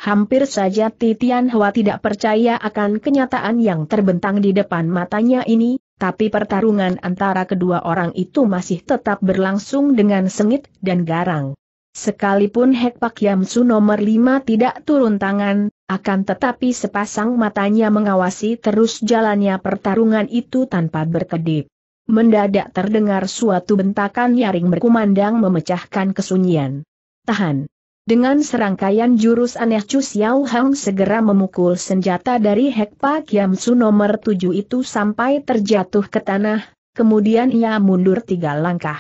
Hampir saja Titian Hua tidak percaya akan kenyataan yang terbentang di depan matanya ini, tapi pertarungan antara kedua orang itu masih tetap berlangsung dengan sengit dan garang. Sekalipun Hek Pak Yamsu nomor 5 tidak turun tangan, akan tetapi sepasang matanya mengawasi terus jalannya pertarungan itu tanpa berkedip. Mendadak terdengar suatu bentakan nyaring berkumandang memecahkan kesunyian. Tahan. Dengan serangkaian jurus aneh Chu Xiao Hang segera memukul senjata dari Hekpa Kiam Su nomor 7 itu sampai terjatuh ke tanah, kemudian ia mundur tiga langkah.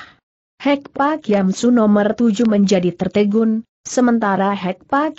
Hekpa Kiam Su nomor 7 menjadi tertegun, Sementara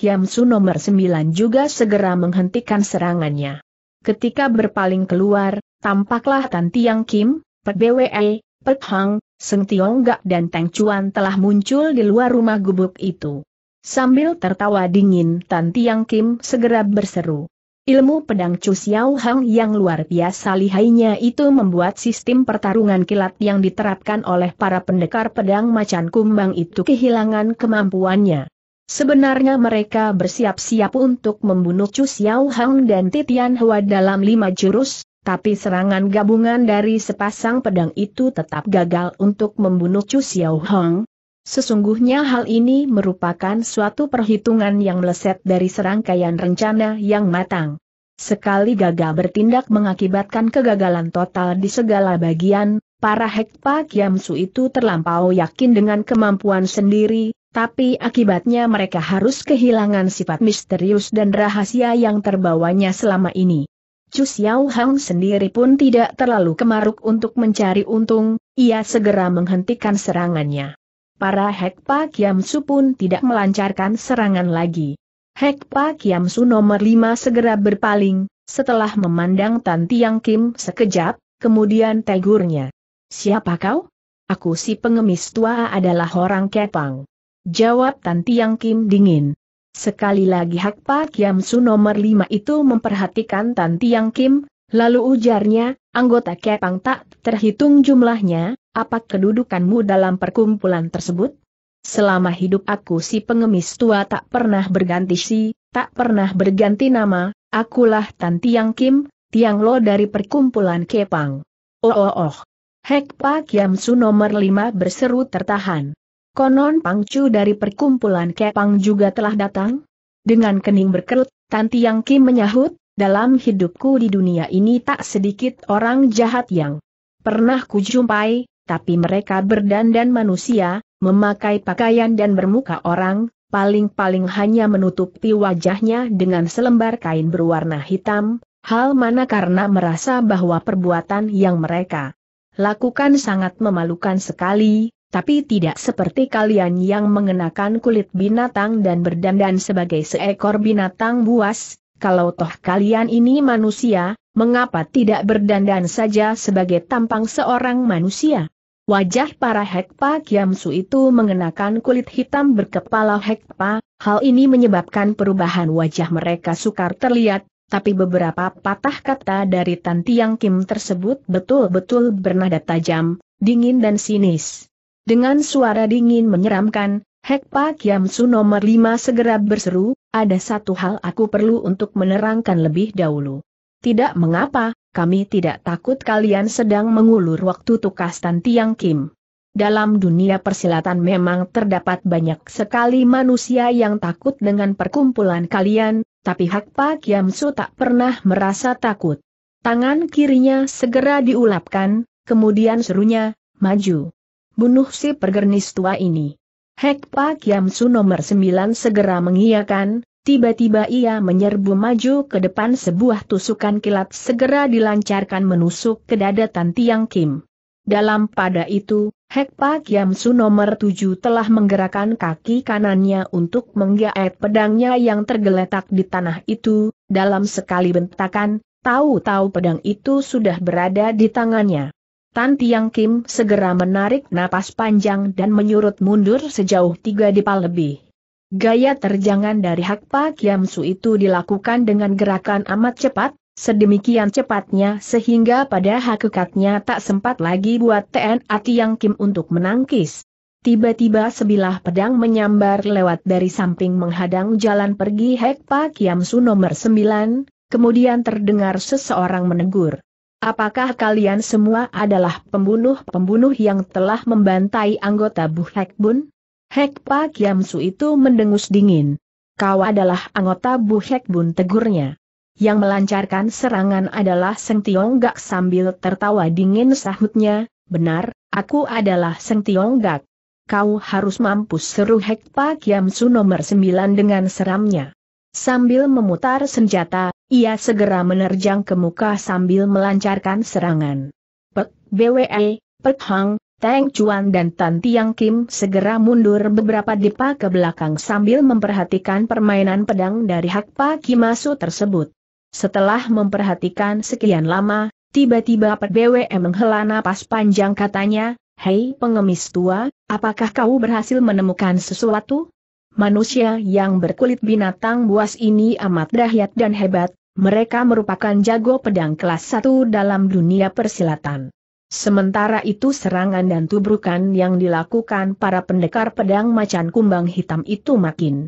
Yam Su nomor 9 juga segera menghentikan serangannya. Ketika berpaling keluar, tampaklah Tan Tiang Kim, Pek BWE, Pek Hang, Seng Gak dan Teng Chuan telah muncul di luar rumah gubuk itu. Sambil tertawa dingin Tan Tiang Kim segera berseru. Ilmu pedang Chu Xiao Hang yang luar biasa lihainya itu membuat sistem pertarungan kilat yang diterapkan oleh para pendekar pedang macan kumbang itu kehilangan kemampuannya. Sebenarnya mereka bersiap-siap untuk membunuh Chu Xiao Hang dan Titian Hua dalam lima jurus, tapi serangan gabungan dari sepasang pedang itu tetap gagal untuk membunuh Chu Xiao Hang. Sesungguhnya hal ini merupakan suatu perhitungan yang meleset dari serangkaian rencana yang matang. Sekali gagal bertindak mengakibatkan kegagalan total di segala bagian, para Hekpa Kiamsu itu terlampau yakin dengan kemampuan sendiri, tapi akibatnya mereka harus kehilangan sifat misterius dan rahasia yang terbawanya selama ini. Chu Xiao Hang sendiri pun tidak terlalu kemaruk untuk mencari untung, ia segera menghentikan serangannya. Para Hekpa Kiam Su pun tidak melancarkan serangan lagi. Hekpa Kiam Su nomor 5 segera berpaling, setelah memandang Tan Tiang Kim sekejap, kemudian tegurnya. Siapa kau? Aku si pengemis tua adalah orang Kepang. Jawab Tanti Yang Kim dingin. Sekali lagi Hak Pak Kiam Su nomor 5 itu memperhatikan Tanti Yang Kim, lalu ujarnya, anggota Kepang tak terhitung jumlahnya, apa kedudukanmu dalam perkumpulan tersebut? Selama hidup aku si pengemis tua tak pernah berganti si, tak pernah berganti nama, akulah Tanti Yang Kim, Tiang Lo dari perkumpulan Kepang. Oh oh oh. Hek Pak Yamsu nomor 5 berseru tertahan. Konon Pangcu dari perkumpulan Kepang juga telah datang? Dengan kening berkerut, Tanti Yang Kim menyahut, dalam hidupku di dunia ini tak sedikit orang jahat yang pernah kujumpai, tapi mereka berdandan manusia, memakai pakaian dan bermuka orang, paling-paling hanya menutupi wajahnya dengan selembar kain berwarna hitam, hal mana karena merasa bahwa perbuatan yang mereka lakukan sangat memalukan sekali, tapi tidak seperti kalian yang mengenakan kulit binatang dan berdandan sebagai seekor binatang buas, kalau toh kalian ini manusia, mengapa tidak berdandan saja sebagai tampang seorang manusia? Wajah para Hekpa Kiamsu itu mengenakan kulit hitam berkepala Hekpa, hal ini menyebabkan perubahan wajah mereka sukar terlihat, tapi beberapa patah kata dari Tantiang Kim tersebut betul-betul bernada tajam, dingin dan sinis. Dengan suara dingin menyeramkan, Hekpa Kiam Su nomor lima segera berseru, ada satu hal aku perlu untuk menerangkan lebih dahulu. Tidak mengapa, kami tidak takut kalian sedang mengulur waktu tukastan Tiang Kim. Dalam dunia persilatan memang terdapat banyak sekali manusia yang takut dengan perkumpulan kalian, tapi Hakpa Kiam Su tak pernah merasa takut. Tangan kirinya segera diulapkan, kemudian serunya, maju bunuh si pergernis tua ini. Hek Pak Yamsu nomor sembilan segera mengiyakan, tiba-tiba ia menyerbu maju ke depan sebuah tusukan kilat segera dilancarkan menusuk ke dada Tan Tiang Kim. Dalam pada itu, Hek Pak Yamsu nomor tujuh telah menggerakkan kaki kanannya untuk menggaet pedangnya yang tergeletak di tanah itu, dalam sekali bentakan, tahu-tahu pedang itu sudah berada di tangannya. Tan Tiang Kim segera menarik napas panjang dan menyurut mundur sejauh tiga dipa lebih. Gaya terjangan dari Hak Pak Kiam Su itu dilakukan dengan gerakan amat cepat, sedemikian cepatnya sehingga pada hakikatnya tak sempat lagi buat Tn Tiang Kim untuk menangkis. Tiba-tiba sebilah pedang menyambar lewat dari samping menghadang jalan pergi Hakpa Pak Kiam Su nomor sembilan. kemudian terdengar seseorang menegur. Apakah kalian semua adalah pembunuh-pembunuh yang telah membantai anggota Bu Hek Bun? Hek Pak Kiam Su itu mendengus dingin. Kau adalah anggota Bu Hek Bun tegurnya. Yang melancarkan serangan adalah Seng Tiong Gak sambil tertawa dingin sahutnya, benar, aku adalah Seng Tiong Gak. Kau harus mampus seru Hek Pak Kiam Su nomor 9 dengan seramnya. Sambil memutar senjata, ia segera menerjang ke muka sambil melancarkan serangan. Pek, BWE, Pek Hang, Teng Chuan dan Tan Tiang Kim segera mundur beberapa depa ke belakang sambil memperhatikan permainan pedang dari Hakpa Kimasu tersebut. Setelah memperhatikan sekian lama, tiba-tiba Pek BWE menghela napas panjang katanya, Hei pengemis tua, apakah kau berhasil menemukan sesuatu? Manusia yang berkulit binatang buas ini amat dahsyat dan hebat, mereka merupakan jago pedang kelas satu dalam dunia persilatan. Sementara itu serangan dan tubrukan yang dilakukan para pendekar pedang macan kumbang hitam itu makin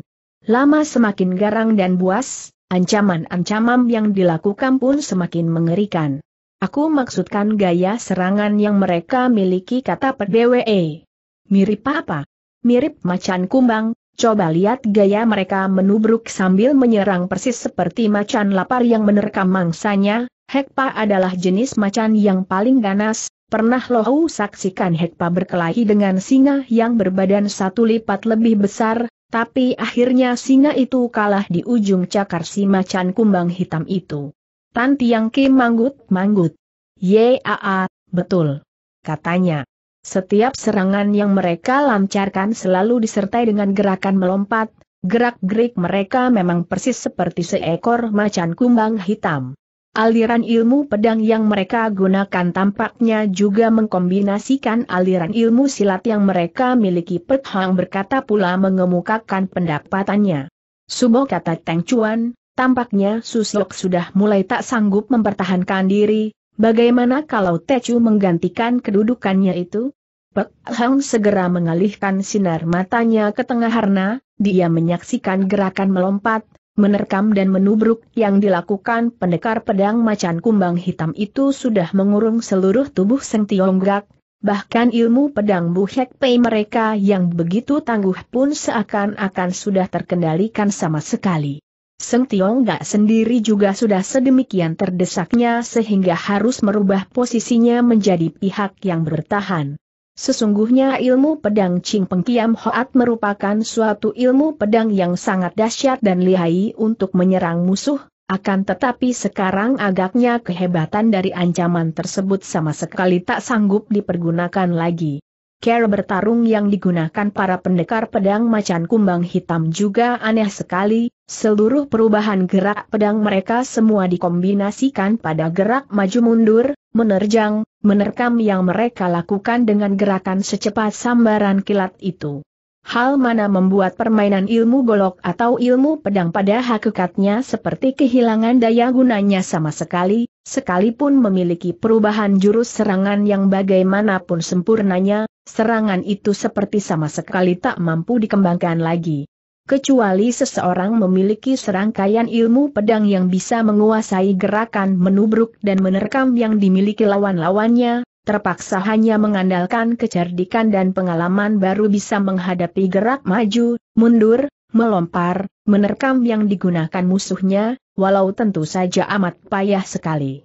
lama semakin garang dan buas, ancaman-ancaman yang dilakukan pun semakin mengerikan. Aku maksudkan gaya serangan yang mereka miliki kata PBWE. Mirip apa? Mirip macan kumbang, Coba lihat gaya mereka menubruk sambil menyerang persis seperti macan lapar yang menerkam mangsanya, Hekpa adalah jenis macan yang paling ganas, pernah lohu saksikan Hekpa berkelahi dengan singa yang berbadan satu lipat lebih besar, tapi akhirnya singa itu kalah di ujung cakar si macan kumbang hitam itu. Tan Tiang Kim manggut-manggut. Yaa, betul. Katanya. Setiap serangan yang mereka lancarkan selalu disertai dengan gerakan melompat, gerak-gerik mereka memang persis seperti seekor macan kumbang hitam. Aliran ilmu pedang yang mereka gunakan tampaknya juga mengkombinasikan aliran ilmu silat yang mereka miliki Pet berkata pula mengemukakan pendapatannya. Subo kata Teng Chuan, tampaknya Susok sudah mulai tak sanggup mempertahankan diri, Bagaimana kalau Tecu menggantikan kedudukannya itu? Pek Hang segera mengalihkan sinar matanya ke tengah harna, dia menyaksikan gerakan melompat, menerkam dan menubruk yang dilakukan pendekar pedang macan kumbang hitam itu sudah mengurung seluruh tubuh Seng Tionggak, bahkan ilmu pedang buhek pei mereka yang begitu tangguh pun seakan-akan sudah terkendalikan sama sekali. Seng Tiong Gak sendiri juga sudah sedemikian terdesaknya sehingga harus merubah posisinya menjadi pihak yang bertahan. Sesungguhnya ilmu pedang Ching Pengkiam Hoat merupakan suatu ilmu pedang yang sangat dahsyat dan lihai untuk menyerang musuh, akan tetapi sekarang agaknya kehebatan dari ancaman tersebut sama sekali tak sanggup dipergunakan lagi. Cara bertarung yang digunakan para pendekar pedang macan kumbang hitam juga aneh sekali, seluruh perubahan gerak pedang mereka semua dikombinasikan pada gerak maju mundur, menerjang, menerkam yang mereka lakukan dengan gerakan secepat sambaran kilat itu. Hal mana membuat permainan ilmu golok atau ilmu pedang pada hakikatnya seperti kehilangan daya gunanya sama sekali, sekalipun memiliki perubahan jurus serangan yang bagaimanapun sempurnanya, serangan itu seperti sama sekali tak mampu dikembangkan lagi. Kecuali seseorang memiliki serangkaian ilmu pedang yang bisa menguasai gerakan menubruk dan menerkam yang dimiliki lawan-lawannya, terpaksa hanya mengandalkan kecerdikan dan pengalaman baru bisa menghadapi gerak maju, mundur, melompar, menerkam yang digunakan musuhnya, walau tentu saja amat payah sekali.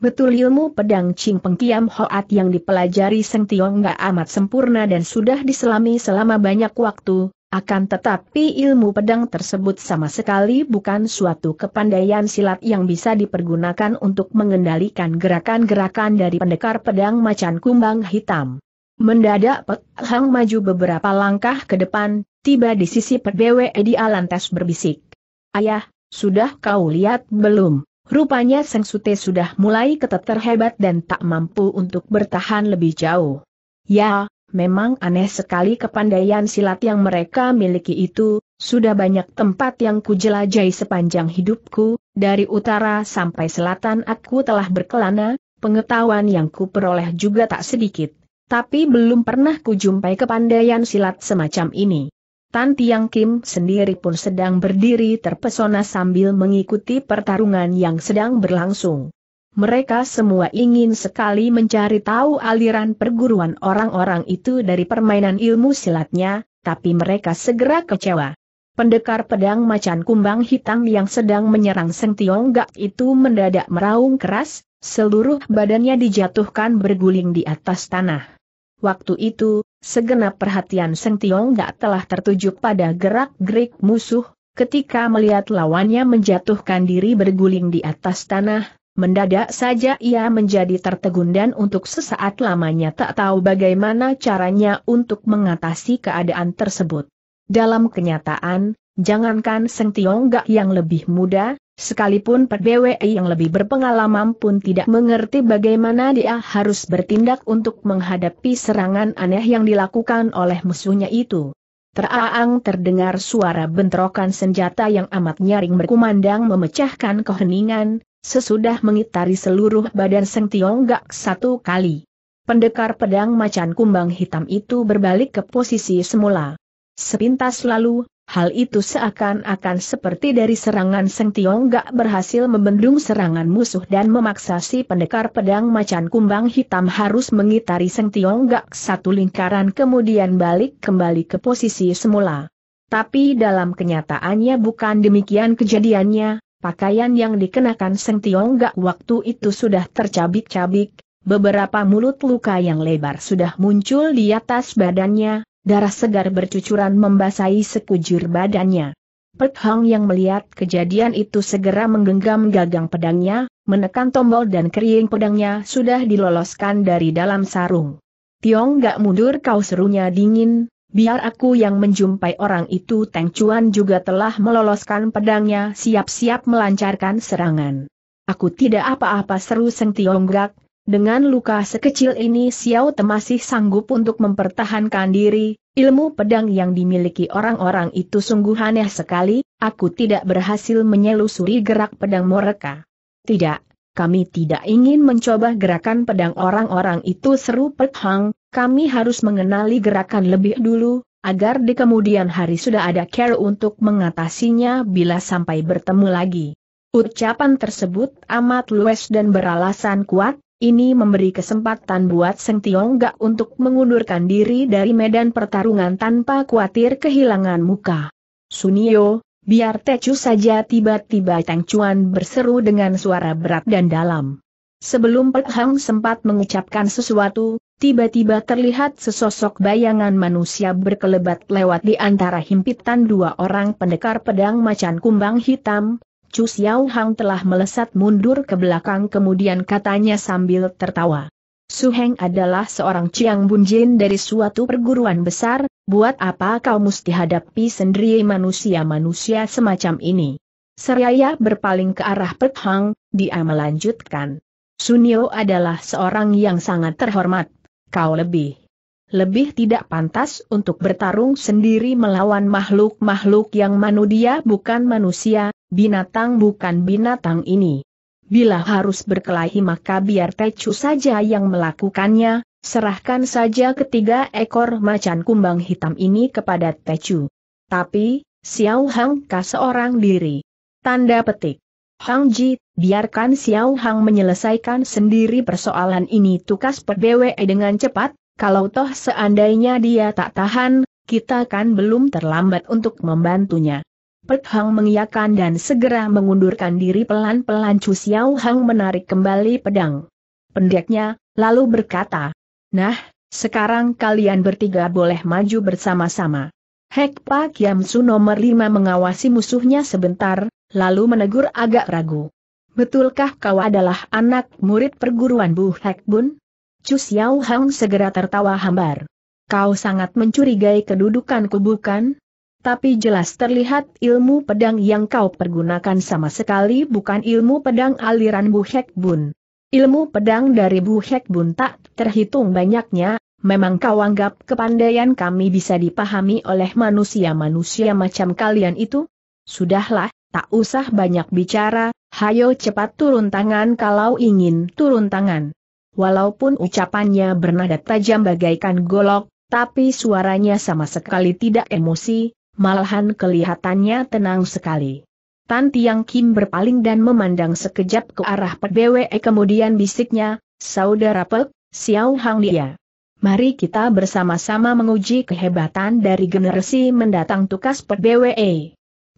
Betul ilmu pedang Peng Kiam Hoat yang dipelajari Seng Tiong nggak amat sempurna dan sudah diselami selama banyak waktu, akan tetapi ilmu pedang tersebut sama sekali bukan suatu kepandaian silat yang bisa dipergunakan untuk mengendalikan gerakan-gerakan dari pendekar pedang macan kumbang hitam. Mendadak Pek Hang maju beberapa langkah ke depan, tiba di sisi Pek Bwe di alantas berbisik. Ayah, sudah kau lihat belum? Rupanya Seng Sute sudah mulai keteter hebat dan tak mampu untuk bertahan lebih jauh. Ya, memang aneh sekali kepandaian silat yang mereka miliki itu, sudah banyak tempat yang kujelajahi sepanjang hidupku, dari utara sampai selatan aku telah berkelana, pengetahuan yang kuperoleh juga tak sedikit, tapi belum pernah kujumpai kepandaian silat semacam ini. Tan Tiang Kim sendiri pun sedang berdiri terpesona sambil mengikuti pertarungan yang sedang berlangsung. Mereka semua ingin sekali mencari tahu aliran perguruan orang-orang itu dari permainan ilmu silatnya, tapi mereka segera kecewa. Pendekar pedang macan kumbang hitam yang sedang menyerang Seng Gak itu mendadak meraung keras, seluruh badannya dijatuhkan berguling di atas tanah. Waktu itu, Segenap perhatian Seng tidak telah tertuju pada gerak-gerik musuh, ketika melihat lawannya menjatuhkan diri berguling di atas tanah, mendadak saja ia menjadi tertegun dan untuk sesaat lamanya tak tahu bagaimana caranya untuk mengatasi keadaan tersebut. Dalam kenyataan, jangankan Seng gak yang lebih muda, Sekalipun PBWI yang lebih berpengalaman pun tidak mengerti bagaimana dia harus bertindak untuk menghadapi serangan aneh yang dilakukan oleh musuhnya itu. Teraang terdengar suara bentrokan senjata yang amat nyaring berkumandang memecahkan keheningan, sesudah mengitari seluruh badan Seng satu kali. Pendekar pedang macan kumbang hitam itu berbalik ke posisi semula. Sepintas lalu, Hal itu seakan-akan seperti dari serangan Seng Tiong gak berhasil membendung serangan musuh dan memaksa si pendekar pedang macan kumbang hitam harus mengitari Seng Tiong gak satu lingkaran kemudian balik kembali ke posisi semula. Tapi dalam kenyataannya bukan demikian kejadiannya, pakaian yang dikenakan Seng Tiong gak waktu itu sudah tercabik-cabik, beberapa mulut luka yang lebar sudah muncul di atas badannya, Darah segar bercucuran membasahi sekujur badannya. Pek Hang yang melihat kejadian itu segera menggenggam gagang pedangnya, menekan tombol dan kering pedangnya sudah diloloskan dari dalam sarung. Tiong gak mundur kau serunya dingin, biar aku yang menjumpai orang itu Teng Chuan juga telah meloloskan pedangnya siap-siap melancarkan serangan. Aku tidak apa-apa seru Seng Tiong gak, dengan luka sekecil ini Xiao Te masih sanggup untuk mempertahankan diri, ilmu pedang yang dimiliki orang-orang itu sungguh aneh sekali, aku tidak berhasil menyelusuri gerak pedang mereka. Tidak, kami tidak ingin mencoba gerakan pedang orang-orang itu seru Pek Hang, kami harus mengenali gerakan lebih dulu, agar di kemudian hari sudah ada care untuk mengatasinya bila sampai bertemu lagi. Ucapan tersebut amat luas dan beralasan kuat, ini memberi kesempatan buat Seng Gak untuk mengundurkan diri dari medan pertarungan tanpa khawatir kehilangan muka. Sunio, biar Tecu saja tiba-tiba Tang Chuan berseru dengan suara berat dan dalam. Sebelum Pek Hang sempat mengucapkan sesuatu, tiba-tiba terlihat sesosok bayangan manusia berkelebat lewat di antara himpitan dua orang pendekar pedang macan kumbang hitam, Chu Xiao Hang telah melesat mundur ke belakang kemudian katanya sambil tertawa. Su Heng adalah seorang Chiang Bunjin dari suatu perguruan besar, buat apa kau mesti hadapi sendiri manusia-manusia semacam ini? Seraya berpaling ke arah Pek Hang, dia melanjutkan. Sunio adalah seorang yang sangat terhormat. Kau lebih lebih tidak pantas untuk bertarung sendiri melawan makhluk-makhluk yang manusia bukan manusia, binatang bukan binatang ini. Bila harus berkelahi maka biar Tecu saja yang melakukannya, serahkan saja ketiga ekor macan kumbang hitam ini kepada Tecu. Tapi, Xiao Hang Ka seorang diri. Tanda petik. Hang Ji, biarkan Xiao Hang menyelesaikan sendiri persoalan ini tukas PBWE dengan cepat, kalau toh seandainya dia tak tahan, kita kan belum terlambat untuk membantunya. Pek Hang mengiyakan dan segera mengundurkan diri pelan-pelan Chu Xiao Hang menarik kembali pedang. Pendeknya, lalu berkata, Nah, sekarang kalian bertiga boleh maju bersama-sama. Hek Pak Yam Su nomor lima mengawasi musuhnya sebentar, lalu menegur agak ragu. Betulkah kau adalah anak murid perguruan Bu Hek Bun? Chu Xiao Hang segera tertawa hambar. Kau sangat mencurigai kedudukanku bukan? tapi jelas terlihat ilmu pedang yang kau pergunakan sama sekali bukan ilmu pedang aliran Bu Hek Bun. Ilmu pedang dari Bu Hek Bun tak terhitung banyaknya, memang kau anggap kepandaian kami bisa dipahami oleh manusia-manusia macam kalian itu? Sudahlah, tak usah banyak bicara, hayo cepat turun tangan kalau ingin turun tangan. Walaupun ucapannya bernada tajam bagaikan golok, tapi suaranya sama sekali tidak emosi, malahan kelihatannya tenang sekali. Tan Tiang Kim berpaling dan memandang sekejap ke arah Pek kemudian bisiknya, Saudara Pek, Xiao Hang Dia. Mari kita bersama-sama menguji kehebatan dari generasi mendatang tukas Pek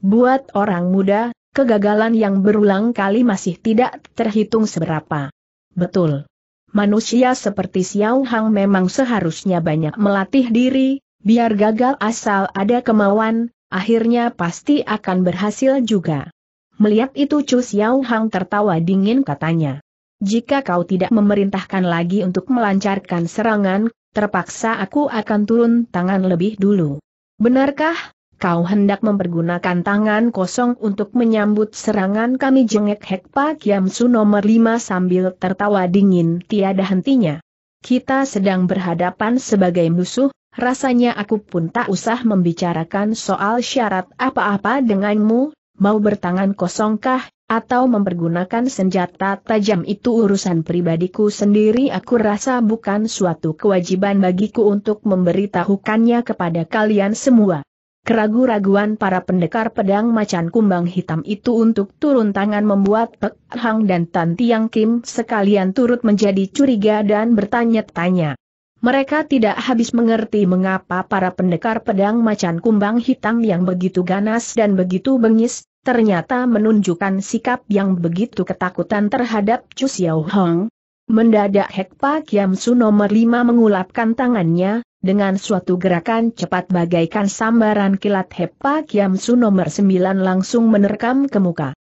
Buat orang muda, kegagalan yang berulang kali masih tidak terhitung seberapa. Betul. Manusia seperti Xiao Hang memang seharusnya banyak melatih diri, Biar gagal asal ada kemauan, akhirnya pasti akan berhasil juga. Melihat itu Chu Xiao Hang tertawa dingin katanya. Jika kau tidak memerintahkan lagi untuk melancarkan serangan, terpaksa aku akan turun tangan lebih dulu. Benarkah, kau hendak mempergunakan tangan kosong untuk menyambut serangan kami jengek Hekpa Kiam Su nomor 5 sambil tertawa dingin tiada hentinya. Kita sedang berhadapan sebagai musuh, Rasanya aku pun tak usah membicarakan soal syarat apa-apa denganmu, mau bertangan kosongkah, atau mempergunakan senjata tajam itu urusan pribadiku sendiri aku rasa bukan suatu kewajiban bagiku untuk memberitahukannya kepada kalian semua. Keragu-raguan para pendekar pedang macan kumbang hitam itu untuk turun tangan membuat Pek Hang dan Tan Tiang Kim sekalian turut menjadi curiga dan bertanya-tanya. Mereka tidak habis mengerti mengapa para pendekar pedang macan kumbang hitam yang begitu ganas dan begitu bengis, ternyata menunjukkan sikap yang begitu ketakutan terhadap Chu Xiao Hong. Mendadak Hekpa Kiam Su nomor 5 mengulapkan tangannya, dengan suatu gerakan cepat bagaikan sambaran kilat Hekpa Kiam Su nomor 9 langsung menerkam ke muka.